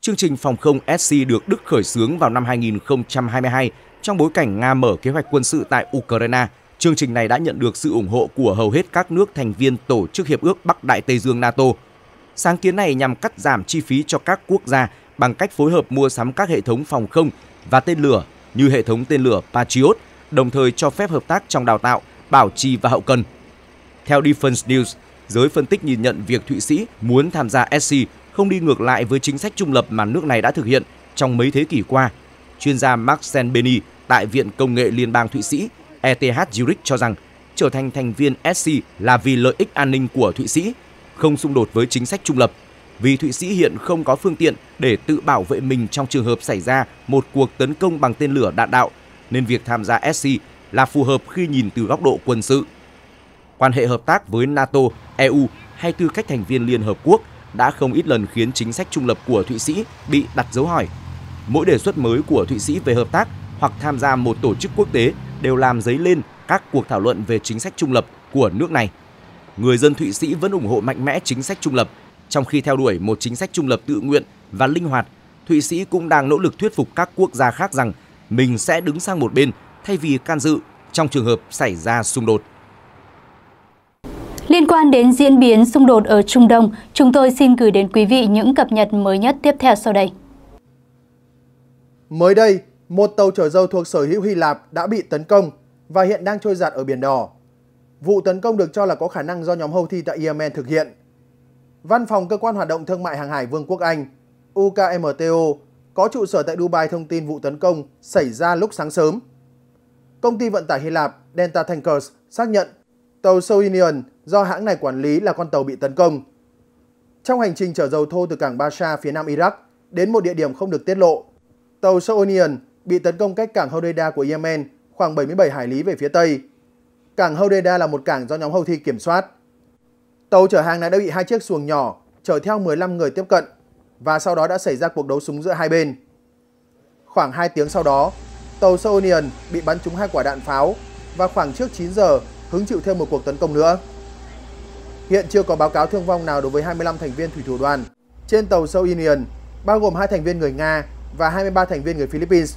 Chương trình phòng không SC được Đức khởi xướng vào năm 2022 trong bối cảnh Nga mở kế hoạch quân sự tại Ukraine – Chương trình này đã nhận được sự ủng hộ của hầu hết các nước thành viên tổ chức hiệp ước Bắc Đại Tây Dương NATO. Sáng kiến này nhằm cắt giảm chi phí cho các quốc gia bằng cách phối hợp mua sắm các hệ thống phòng không và tên lửa như hệ thống tên lửa Patriot, đồng thời cho phép hợp tác trong đào tạo, bảo trì và hậu cần. Theo Defense News, giới phân tích nhìn nhận việc Thụy Sĩ muốn tham gia SC không đi ngược lại với chính sách trung lập mà nước này đã thực hiện trong mấy thế kỷ qua. Chuyên gia Mark Senbeni tại Viện Công nghệ Liên bang Thụy Sĩ ETH Zurich cho rằng trở thành thành viên SC là vì lợi ích an ninh của Thụy Sĩ, không xung đột với chính sách trung lập, vì Thụy Sĩ hiện không có phương tiện để tự bảo vệ mình trong trường hợp xảy ra một cuộc tấn công bằng tên lửa đạn đạo, nên việc tham gia SC là phù hợp khi nhìn từ góc độ quân sự. Quan hệ hợp tác với NATO, EU hay tư cách thành viên Liên Hợp Quốc đã không ít lần khiến chính sách trung lập của Thụy Sĩ bị đặt dấu hỏi. Mỗi đề xuất mới của Thụy Sĩ về hợp tác hoặc tham gia một tổ chức quốc tế đều làm dấy lên các cuộc thảo luận về chính sách trung lập của nước này. Người dân Thụy Sĩ vẫn ủng hộ mạnh mẽ chính sách trung lập, trong khi theo đuổi một chính sách trung lập tự nguyện và linh hoạt, Thụy Sĩ cũng đang nỗ lực thuyết phục các quốc gia khác rằng mình sẽ đứng sang một bên thay vì can dự trong trường hợp xảy ra xung đột. Liên quan đến diễn biến xung đột ở Trung Đông, chúng tôi xin gửi đến quý vị những cập nhật mới nhất tiếp theo sau đây. Mới đây, một tàu chở dầu thuộc sở hữu Hy Lạp đã bị tấn công và hiện đang trôi giạt ở Biển Đỏ. Vụ tấn công được cho là có khả năng do nhóm Houthi tại Yemen thực hiện. Văn phòng Cơ quan Hoạt động Thương mại Hàng hải Vương quốc Anh, UKMTO, có trụ sở tại Dubai thông tin vụ tấn công xảy ra lúc sáng sớm. Công ty vận tải Hy Lạp Delta Tankers xác nhận tàu Soinion do hãng này quản lý là con tàu bị tấn công. Trong hành trình chở dầu thô từ cảng Basra phía nam Iraq đến một địa điểm không được tiết lộ, tàu Soinion bị tấn công cách cảng Hodeida của Yemen khoảng 77 hải lý về phía tây. Cảng Hodeida là một cảng do nhóm Houthi kiểm soát. Tàu chở hàng này đã bị hai chiếc xuồng nhỏ chở theo 15 người tiếp cận và sau đó đã xảy ra cuộc đấu súng giữa hai bên. Khoảng 2 tiếng sau đó, tàu Soonian bị bắn trúng hai quả đạn pháo và khoảng trước 9 giờ hứng chịu thêm một cuộc tấn công nữa. Hiện chưa có báo cáo thương vong nào đối với 25 thành viên thủy thủ đoàn. Trên tàu Sounian bao gồm hai thành viên người Nga và 23 thành viên người Philippines.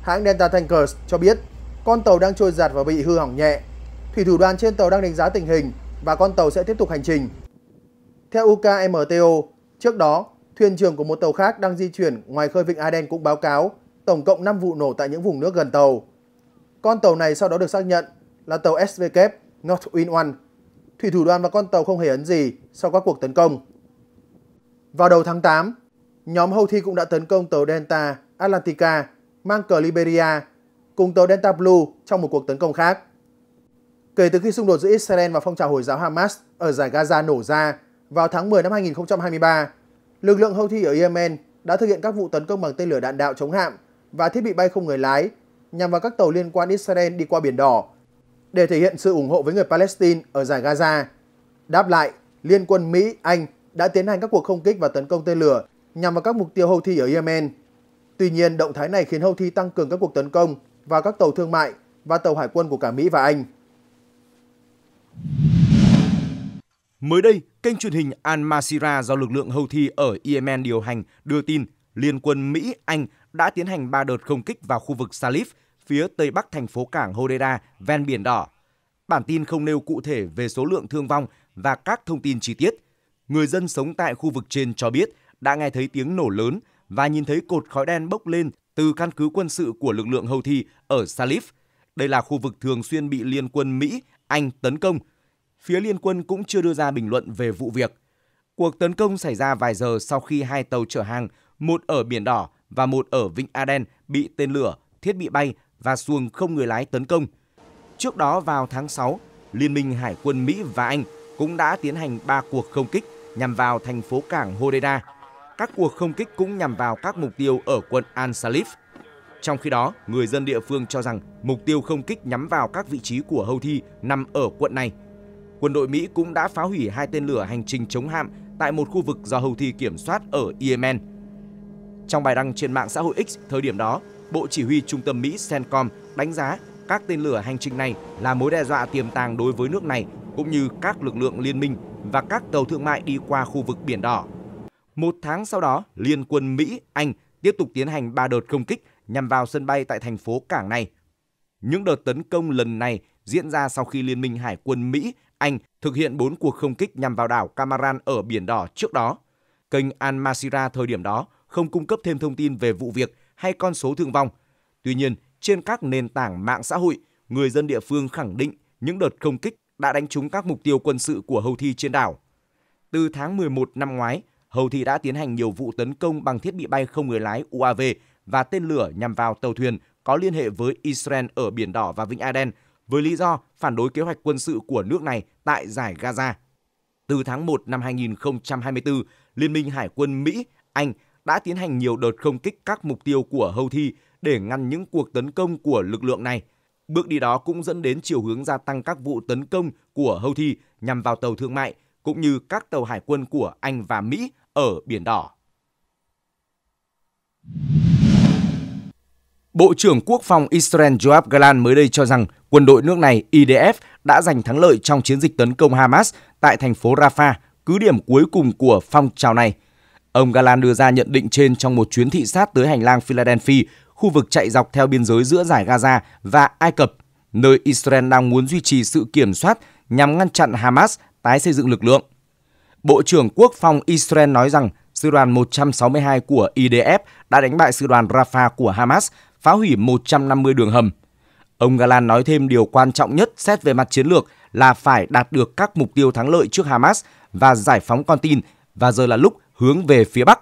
Hãng Delta Tankers cho biết con tàu đang trôi giạt và bị hư hỏng nhẹ. Thủy thủ đoàn trên tàu đang đánh giá tình hình và con tàu sẽ tiếp tục hành trình. Theo UKMTO, trước đó, thuyền trưởng của một tàu khác đang di chuyển ngoài khơi vịnh Aden cũng báo cáo tổng cộng 5 vụ nổ tại những vùng nước gần tàu. Con tàu này sau đó được xác nhận là tàu SVK Northwind One. Thủy thủ đoàn và con tàu không hề ấn gì sau các cuộc tấn công. Vào đầu tháng 8, nhóm Houthi cũng đã tấn công tàu Delta Atlantica mang cờ Liberia cùng tàu Delta Blue trong một cuộc tấn công khác. Kể từ khi xung đột giữa Israel và phong trào Hồi giáo Hamas ở giải Gaza nổ ra vào tháng 10 năm 2023, lực lượng Houthi ở Yemen đã thực hiện các vụ tấn công bằng tên lửa đạn đạo chống hạm và thiết bị bay không người lái nhằm vào các tàu liên quan Israel đi qua Biển Đỏ để thể hiện sự ủng hộ với người Palestine ở giải Gaza. Đáp lại, Liên quân Mỹ, Anh đã tiến hành các cuộc không kích và tấn công tên lửa nhằm vào các mục tiêu Houthi ở Yemen. Tuy nhiên, động thái này khiến Houthi tăng cường các cuộc tấn công vào các tàu thương mại và tàu hải quân của cả Mỹ và Anh. Mới đây, kênh truyền hình Al Masira do lực lượng Houthi ở Yemen điều hành đưa tin Liên quân Mỹ, Anh đã tiến hành 3 đợt không kích vào khu vực Salif, phía tây bắc thành phố cảng Hodeida, ven Biển Đỏ. Bản tin không nêu cụ thể về số lượng thương vong và các thông tin chi tiết. Người dân sống tại khu vực trên cho biết đã nghe thấy tiếng nổ lớn và nhìn thấy cột khói đen bốc lên từ căn cứ quân sự của lực lượng Houthi ở Salif. Đây là khu vực thường xuyên bị liên quân Mỹ, Anh tấn công. Phía liên quân cũng chưa đưa ra bình luận về vụ việc. Cuộc tấn công xảy ra vài giờ sau khi hai tàu chở hàng, một ở Biển Đỏ và một ở Vịnh Aden bị tên lửa, thiết bị bay và xuồng không người lái tấn công. Trước đó vào tháng 6, Liên minh Hải quân Mỹ và Anh cũng đã tiến hành 3 cuộc không kích nhằm vào thành phố cảng Hodeida các cuộc không kích cũng nhằm vào các mục tiêu ở quận Al-Salif. Trong khi đó, người dân địa phương cho rằng mục tiêu không kích nhắm vào các vị trí của Houthi nằm ở quận này. Quân đội Mỹ cũng đã phá hủy hai tên lửa hành trình chống hạm tại một khu vực do Houthi kiểm soát ở Yemen. Trong bài đăng trên mạng xã hội X thời điểm đó, Bộ Chỉ huy Trung tâm Mỹ CENTCOM đánh giá các tên lửa hành trình này là mối đe dọa tiềm tàng đối với nước này cũng như các lực lượng liên minh và các tàu thương mại đi qua khu vực Biển Đỏ một tháng sau đó, Liên quân Mỹ, Anh tiếp tục tiến hành 3 đợt không kích nhằm vào sân bay tại thành phố cảng này. Những đợt tấn công lần này diễn ra sau khi Liên minh Hải quân Mỹ, Anh thực hiện 4 cuộc không kích nhằm vào đảo Camaran ở Biển Đỏ trước đó. Kênh Al Masira thời điểm đó không cung cấp thêm thông tin về vụ việc hay con số thương vong. Tuy nhiên, trên các nền tảng mạng xã hội, người dân địa phương khẳng định những đợt không kích đã đánh trúng các mục tiêu quân sự của Houthi trên đảo. Từ tháng 11 năm ngoái, Houthi thì đã tiến hành nhiều vụ tấn công bằng thiết bị bay không người lái UAV và tên lửa nhằm vào tàu thuyền có liên hệ với Israel ở Biển Đỏ và Vịnh Aden với lý do phản đối kế hoạch quân sự của nước này tại giải Gaza. Từ tháng 1 năm 2024, Liên minh Hải quân Mỹ, Anh đã tiến hành nhiều đợt không kích các mục tiêu của Houthi để ngăn những cuộc tấn công của lực lượng này. Bước đi đó cũng dẫn đến chiều hướng gia tăng các vụ tấn công của Houthi nhằm vào tàu thương mại cũng như các tàu hải quân của Anh và Mỹ ở Biển Đỏ. Bộ trưởng Quốc phòng Israel Joab Galan mới đây cho rằng quân đội nước này IDF đã giành thắng lợi trong chiến dịch tấn công Hamas tại thành phố Rafah, cứ điểm cuối cùng của phong trào này. Ông Galan đưa ra nhận định trên trong một chuyến thị sát tới hành lang Philadelphia, khu vực chạy dọc theo biên giới giữa giải Gaza và Ai Cập, nơi Israel đang muốn duy trì sự kiểm soát nhằm ngăn chặn Hamas tái xây dựng lực lượng. Bộ trưởng Quốc phòng Israel nói rằng sư đoàn 162 của IDF đã đánh bại sư đoàn Rafah của Hamas, phá hủy 150 đường hầm. Ông Galan nói thêm điều quan trọng nhất xét về mặt chiến lược là phải đạt được các mục tiêu thắng lợi trước Hamas và giải phóng con tin và giờ là lúc hướng về phía Bắc.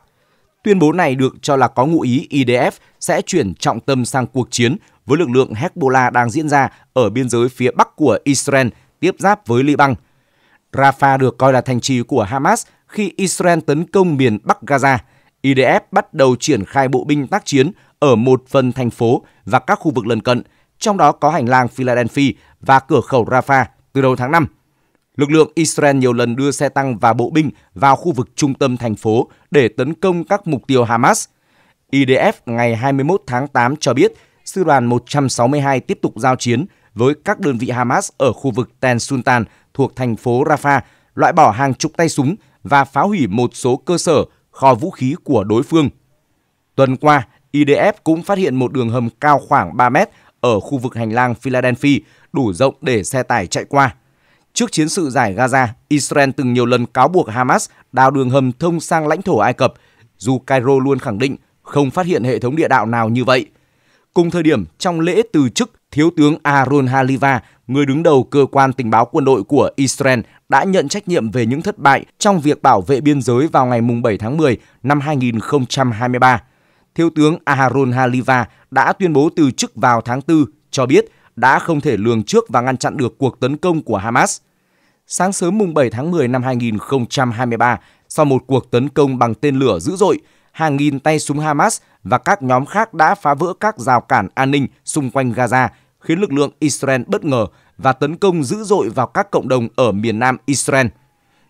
Tuyên bố này được cho là có ngụ ý IDF sẽ chuyển trọng tâm sang cuộc chiến với lực lượng Hezbollah đang diễn ra ở biên giới phía Bắc của Israel tiếp giáp với Liban – Rafah được coi là thành trì của Hamas khi Israel tấn công miền Bắc Gaza. IDF bắt đầu triển khai bộ binh tác chiến ở một phần thành phố và các khu vực lân cận, trong đó có hành lang Philadelphia và cửa khẩu Rafah từ đầu tháng 5. Lực lượng Israel nhiều lần đưa xe tăng và bộ binh vào khu vực trung tâm thành phố để tấn công các mục tiêu Hamas. IDF ngày 21 tháng 8 cho biết sư đoàn 162 tiếp tục giao chiến với các đơn vị Hamas ở khu vực Ten Sultan thuộc thành phố Rafah, loại bỏ hàng chục tay súng và phá hủy một số cơ sở, kho vũ khí của đối phương. Tuần qua, IDF cũng phát hiện một đường hầm cao khoảng 3 mét ở khu vực hành lang Philadelphia, đủ rộng để xe tải chạy qua. Trước chiến sự giải Gaza, Israel từng nhiều lần cáo buộc Hamas đào đường hầm thông sang lãnh thổ Ai Cập, dù Cairo luôn khẳng định không phát hiện hệ thống địa đạo nào như vậy. Cùng thời điểm, trong lễ từ chức, Thiếu tướng Aaron Haliva, người đứng đầu cơ quan tình báo quân đội của Israel đã nhận trách nhiệm về những thất bại trong việc bảo vệ biên giới vào ngày 7 tháng 10 năm 2023. Thiếu tướng Aharon Haliva đã tuyên bố từ chức vào tháng 4 cho biết đã không thể lường trước và ngăn chặn được cuộc tấn công của Hamas. Sáng sớm mùng 7 tháng 10 năm 2023, sau một cuộc tấn công bằng tên lửa dữ dội, hàng nghìn tay súng Hamas và các nhóm khác đã phá vỡ các rào cản an ninh xung quanh Gaza khiến lực lượng Israel bất ngờ và tấn công dữ dội vào các cộng đồng ở miền nam Israel.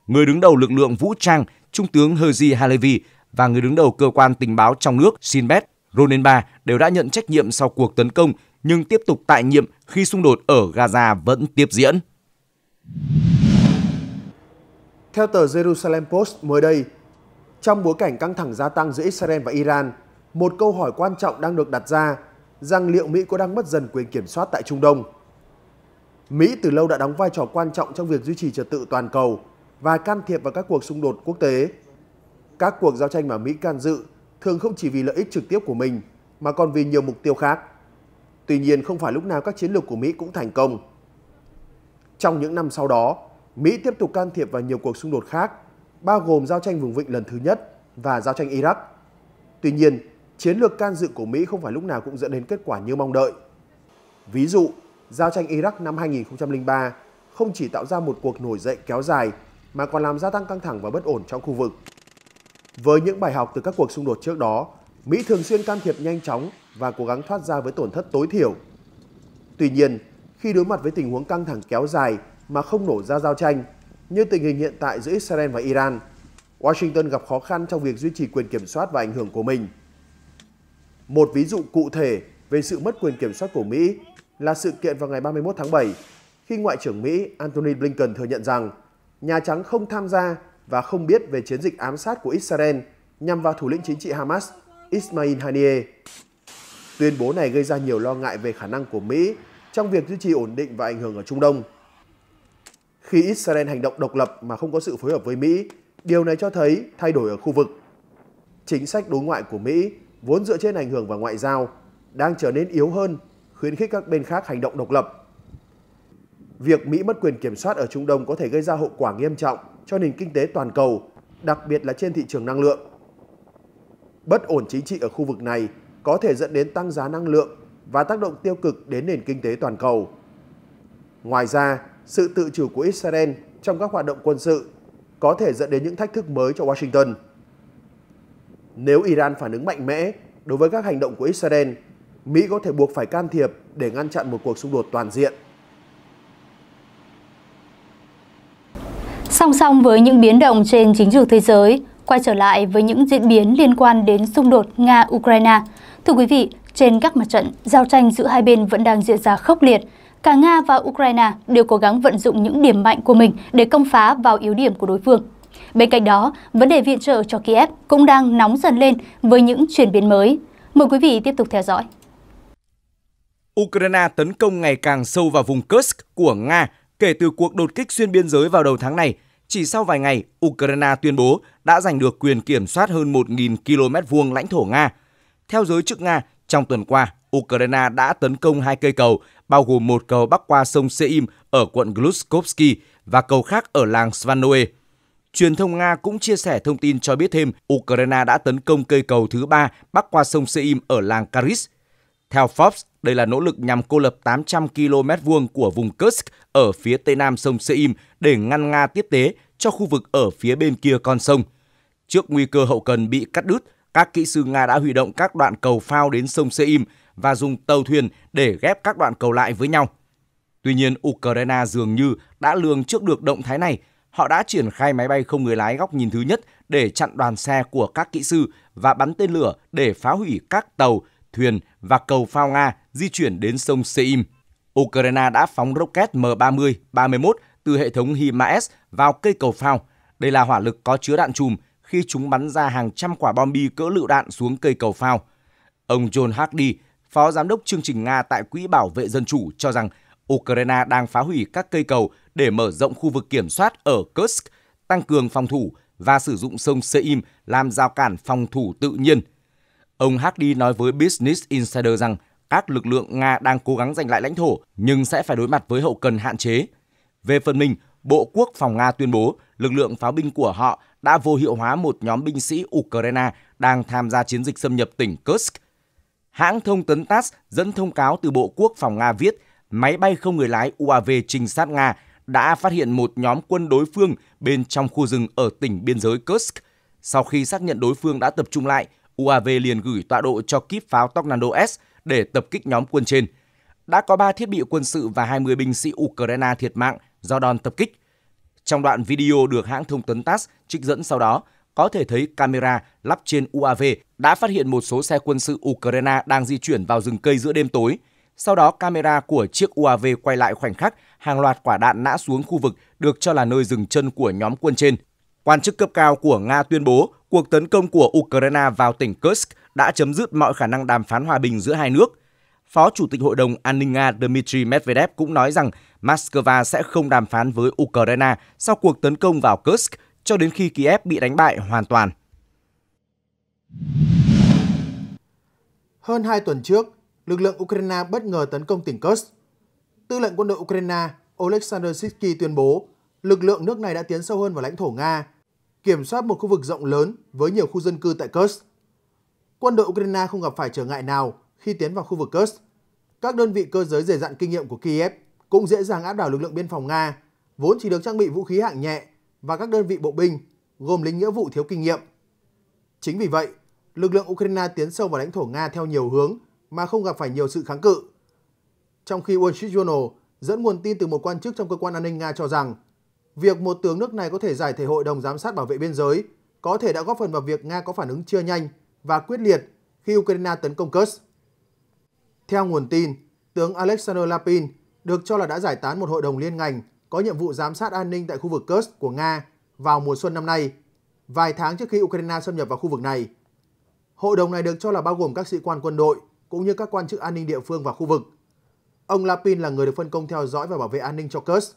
Người đứng đầu lực lượng vũ trang, Trung tướng Herzi Halevi và người đứng đầu cơ quan tình báo trong nước Sinbad Ronenba đều đã nhận trách nhiệm sau cuộc tấn công nhưng tiếp tục tại nhiệm khi xung đột ở Gaza vẫn tiếp diễn. Theo tờ Jerusalem Post mới đây, trong bối cảnh căng thẳng gia tăng giữa Israel và Iran, một câu hỏi quan trọng đang được đặt ra rằng liệu Mỹ có đang mất dần quyền kiểm soát tại Trung Đông. Mỹ từ lâu đã đóng vai trò quan trọng trong việc duy trì trật tự toàn cầu và can thiệp vào các cuộc xung đột quốc tế. Các cuộc giao tranh mà Mỹ can dự thường không chỉ vì lợi ích trực tiếp của mình mà còn vì nhiều mục tiêu khác. Tuy nhiên không phải lúc nào các chiến lược của Mỹ cũng thành công. Trong những năm sau đó, Mỹ tiếp tục can thiệp vào nhiều cuộc xung đột khác, bao gồm giao tranh vùng vịnh lần thứ nhất và giao tranh Iraq. Tuy nhiên, chiến lược can dự của Mỹ không phải lúc nào cũng dẫn đến kết quả như mong đợi. Ví dụ, giao tranh Iraq năm 2003 không chỉ tạo ra một cuộc nổi dậy kéo dài mà còn làm gia tăng căng thẳng và bất ổn trong khu vực. Với những bài học từ các cuộc xung đột trước đó, Mỹ thường xuyên can thiệp nhanh chóng và cố gắng thoát ra với tổn thất tối thiểu. Tuy nhiên, khi đối mặt với tình huống căng thẳng kéo dài mà không nổ ra giao tranh, như tình hình hiện tại giữa Israel và Iran, Washington gặp khó khăn trong việc duy trì quyền kiểm soát và ảnh hưởng của mình. Một ví dụ cụ thể về sự mất quyền kiểm soát của Mỹ là sự kiện vào ngày 31 tháng 7 khi Ngoại trưởng Mỹ Antony Blinken thừa nhận rằng Nhà Trắng không tham gia và không biết về chiến dịch ám sát của Israel nhằm vào thủ lĩnh chính trị Hamas Ismail Haniyeh. Tuyên bố này gây ra nhiều lo ngại về khả năng của Mỹ trong việc duy trì ổn định và ảnh hưởng ở Trung Đông. Khi Israel hành động độc lập mà không có sự phối hợp với Mỹ, điều này cho thấy thay đổi ở khu vực. Chính sách đối ngoại của Mỹ vốn dựa trên ảnh hưởng và ngoại giao, đang trở nên yếu hơn, khuyến khích các bên khác hành động độc lập. Việc Mỹ mất quyền kiểm soát ở Trung Đông có thể gây ra hậu quả nghiêm trọng cho nền kinh tế toàn cầu, đặc biệt là trên thị trường năng lượng. Bất ổn chính trị ở khu vực này có thể dẫn đến tăng giá năng lượng và tác động tiêu cực đến nền kinh tế toàn cầu. Ngoài ra, sự tự chủ của Israel trong các hoạt động quân sự có thể dẫn đến những thách thức mới cho Washington nếu Iran phản ứng mạnh mẽ đối với các hành động của Israel, Mỹ có thể buộc phải can thiệp để ngăn chặn một cuộc xung đột toàn diện. Song song với những biến động trên chính trường thế giới, quay trở lại với những diễn biến liên quan đến xung đột Nga-Ukraine. Thưa quý vị, trên các mặt trận, giao tranh giữa hai bên vẫn đang diễn ra khốc liệt. Cả Nga và Ukraine đều cố gắng vận dụng những điểm mạnh của mình để công phá vào yếu điểm của đối phương. Bên cạnh đó, vấn đề viện trợ cho Kiev cũng đang nóng dần lên với những chuyển biến mới. Mời quý vị tiếp tục theo dõi. Ukraine tấn công ngày càng sâu vào vùng Kursk của Nga kể từ cuộc đột kích xuyên biên giới vào đầu tháng này. Chỉ sau vài ngày, Ukraine tuyên bố đã giành được quyền kiểm soát hơn 1.000 km vuông lãnh thổ Nga. Theo giới chức Nga, trong tuần qua, Ukraine đã tấn công hai cây cầu, bao gồm một cầu bắc qua sông Seim ở quận Gluskovsky và cầu khác ở làng Svanoe. Truyền thông Nga cũng chia sẻ thông tin cho biết thêm Ukraine đã tấn công cây cầu thứ ba bắc qua sông Seim ở làng Karis. Theo Forbes, đây là nỗ lực nhằm cô lập 800 km vuông của vùng Kursk ở phía tây nam sông Seim để ngăn Nga tiếp tế cho khu vực ở phía bên kia con sông. Trước nguy cơ hậu cần bị cắt đứt, các kỹ sư Nga đã huy động các đoạn cầu phao đến sông Seim và dùng tàu thuyền để ghép các đoạn cầu lại với nhau. Tuy nhiên, Ukraine dường như đã lường trước được động thái này họ đã triển khai máy bay không người lái góc nhìn thứ nhất để chặn đoàn xe của các kỹ sư và bắn tên lửa để phá hủy các tàu, thuyền và cầu phao Nga di chuyển đến sông Seim. Ukraine đã phóng rocket M-30, 31 từ hệ thống HIMARS vào cây cầu phao. Đây là hỏa lực có chứa đạn chùm khi chúng bắn ra hàng trăm quả bom bi cỡ lựu đạn xuống cây cầu phao. Ông John Hardy, Phó Giám đốc chương trình Nga tại Quỹ Bảo vệ Dân chủ cho rằng Ukraine đang phá hủy các cây cầu để mở rộng khu vực kiểm soát ở Kursk, tăng cường phòng thủ và sử dụng sông Seim làm rào cản phòng thủ tự nhiên. Ông Hardy nói với Business Insider rằng các lực lượng Nga đang cố gắng giành lại lãnh thổ nhưng sẽ phải đối mặt với hậu cần hạn chế. Về phần mình, Bộ Quốc phòng Nga tuyên bố lực lượng pháo binh của họ đã vô hiệu hóa một nhóm binh sĩ Ukraine đang tham gia chiến dịch xâm nhập tỉnh Kursk. Hãng thông tấn TASS dẫn thông cáo từ Bộ Quốc phòng Nga viết máy bay không người lái UAV trinh sát Nga đã phát hiện một nhóm quân đối phương bên trong khu rừng ở tỉnh biên giới Kursk. Sau khi xác nhận đối phương đã tập trung lại, UAV liền gửi tọa độ cho kíp pháo Tornado S để tập kích nhóm quân trên. Đã có 3 thiết bị quân sự và 20 binh sĩ Ukraine thiệt mạng do đòn tập kích. Trong đoạn video được hãng thông tấn TASS trích dẫn sau đó, có thể thấy camera lắp trên UAV đã phát hiện một số xe quân sự Ukraine đang di chuyển vào rừng cây giữa đêm tối. Sau đó camera của chiếc UAV quay lại khoảnh khắc hàng loạt quả đạn nã xuống khu vực được cho là nơi dừng chân của nhóm quân trên. Quan chức cấp cao của Nga tuyên bố cuộc tấn công của Ukraine vào tỉnh Kursk đã chấm dứt mọi khả năng đàm phán hòa bình giữa hai nước. Phó Chủ tịch Hội đồng An ninh Nga Dmitry Medvedev cũng nói rằng Moscow sẽ không đàm phán với Ukraine sau cuộc tấn công vào Kursk cho đến khi Kiev bị đánh bại hoàn toàn. Hơn 2 tuần trước, lực lượng Ukraine bất ngờ tấn công tỉnh Kursk Tư lệnh quân đội Ukraine Oleksandr Sitsky tuyên bố lực lượng nước này đã tiến sâu hơn vào lãnh thổ Nga, kiểm soát một khu vực rộng lớn với nhiều khu dân cư tại Kursk. Quân đội Ukraine không gặp phải trở ngại nào khi tiến vào khu vực Kursk. Các đơn vị cơ giới dày dặn kinh nghiệm của Kiev cũng dễ dàng áp đảo lực lượng biên phòng Nga, vốn chỉ được trang bị vũ khí hạng nhẹ và các đơn vị bộ binh, gồm lính nghĩa vụ thiếu kinh nghiệm. Chính vì vậy, lực lượng Ukraine tiến sâu vào lãnh thổ Nga theo nhiều hướng mà không gặp phải nhiều sự kháng cự. Trong khi Wall Street Journal dẫn nguồn tin từ một quan chức trong cơ quan an ninh Nga cho rằng việc một tướng nước này có thể giải thể hội đồng giám sát bảo vệ biên giới có thể đã góp phần vào việc Nga có phản ứng chưa nhanh và quyết liệt khi Ukraine tấn công Kursk. Theo nguồn tin, tướng Alexander Lapin được cho là đã giải tán một hội đồng liên ngành có nhiệm vụ giám sát an ninh tại khu vực Kursk của Nga vào mùa xuân năm nay, vài tháng trước khi Ukraine xâm nhập vào khu vực này. Hội đồng này được cho là bao gồm các sĩ quan quân đội cũng như các quan chức an ninh địa phương và khu vực – Ông Lapin là người được phân công theo dõi và bảo vệ an ninh cho Kurz.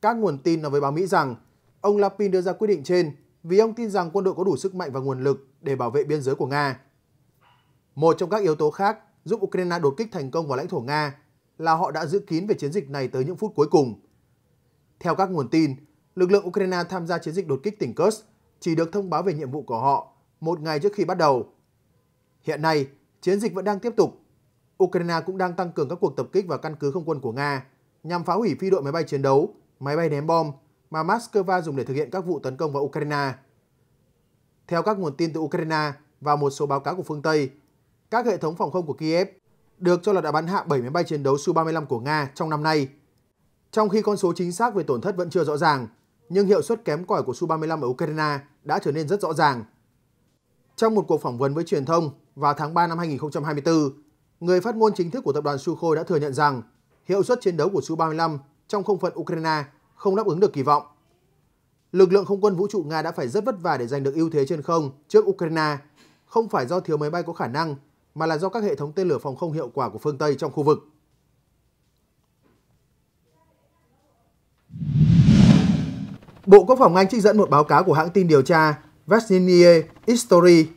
Các nguồn tin nói với báo Mỹ rằng ông Lapin đưa ra quyết định trên vì ông tin rằng quân đội có đủ sức mạnh và nguồn lực để bảo vệ biên giới của Nga. Một trong các yếu tố khác giúp Ukraine đột kích thành công vào lãnh thổ Nga là họ đã giữ kín về chiến dịch này tới những phút cuối cùng. Theo các nguồn tin, lực lượng Ukraine tham gia chiến dịch đột kích tỉnh Kursk chỉ được thông báo về nhiệm vụ của họ một ngày trước khi bắt đầu. Hiện nay, chiến dịch vẫn đang tiếp tục Ukraine cũng đang tăng cường các cuộc tập kích vào căn cứ không quân của Nga nhằm phá hủy phi đội máy bay chiến đấu, máy bay ném bom mà Moscow dùng để thực hiện các vụ tấn công vào Ukraine. Theo các nguồn tin từ Ukraine và một số báo cáo của phương Tây, các hệ thống phòng không của Kiev được cho là đã bắn hạ 7 máy bay chiến đấu Su-35 của Nga trong năm nay. Trong khi con số chính xác về tổn thất vẫn chưa rõ ràng, nhưng hiệu suất kém cỏi của Su-35 ở Ukraine đã trở nên rất rõ ràng. Trong một cuộc phỏng vấn với truyền thông vào tháng 3 năm 2024, Người phát ngôn chính thức của tập đoàn Sukhoi đã thừa nhận rằng hiệu suất chiến đấu của Su-35 trong không phận Ukraine không đáp ứng được kỳ vọng. Lực lượng không quân vũ trụ Nga đã phải rất vất vả để giành được ưu thế trên không trước Ukraine, không phải do thiếu máy bay có khả năng, mà là do các hệ thống tên lửa phòng không hiệu quả của phương Tây trong khu vực. Bộ Quốc phòng Anh trích dẫn một báo cáo của hãng tin điều tra Vesnier History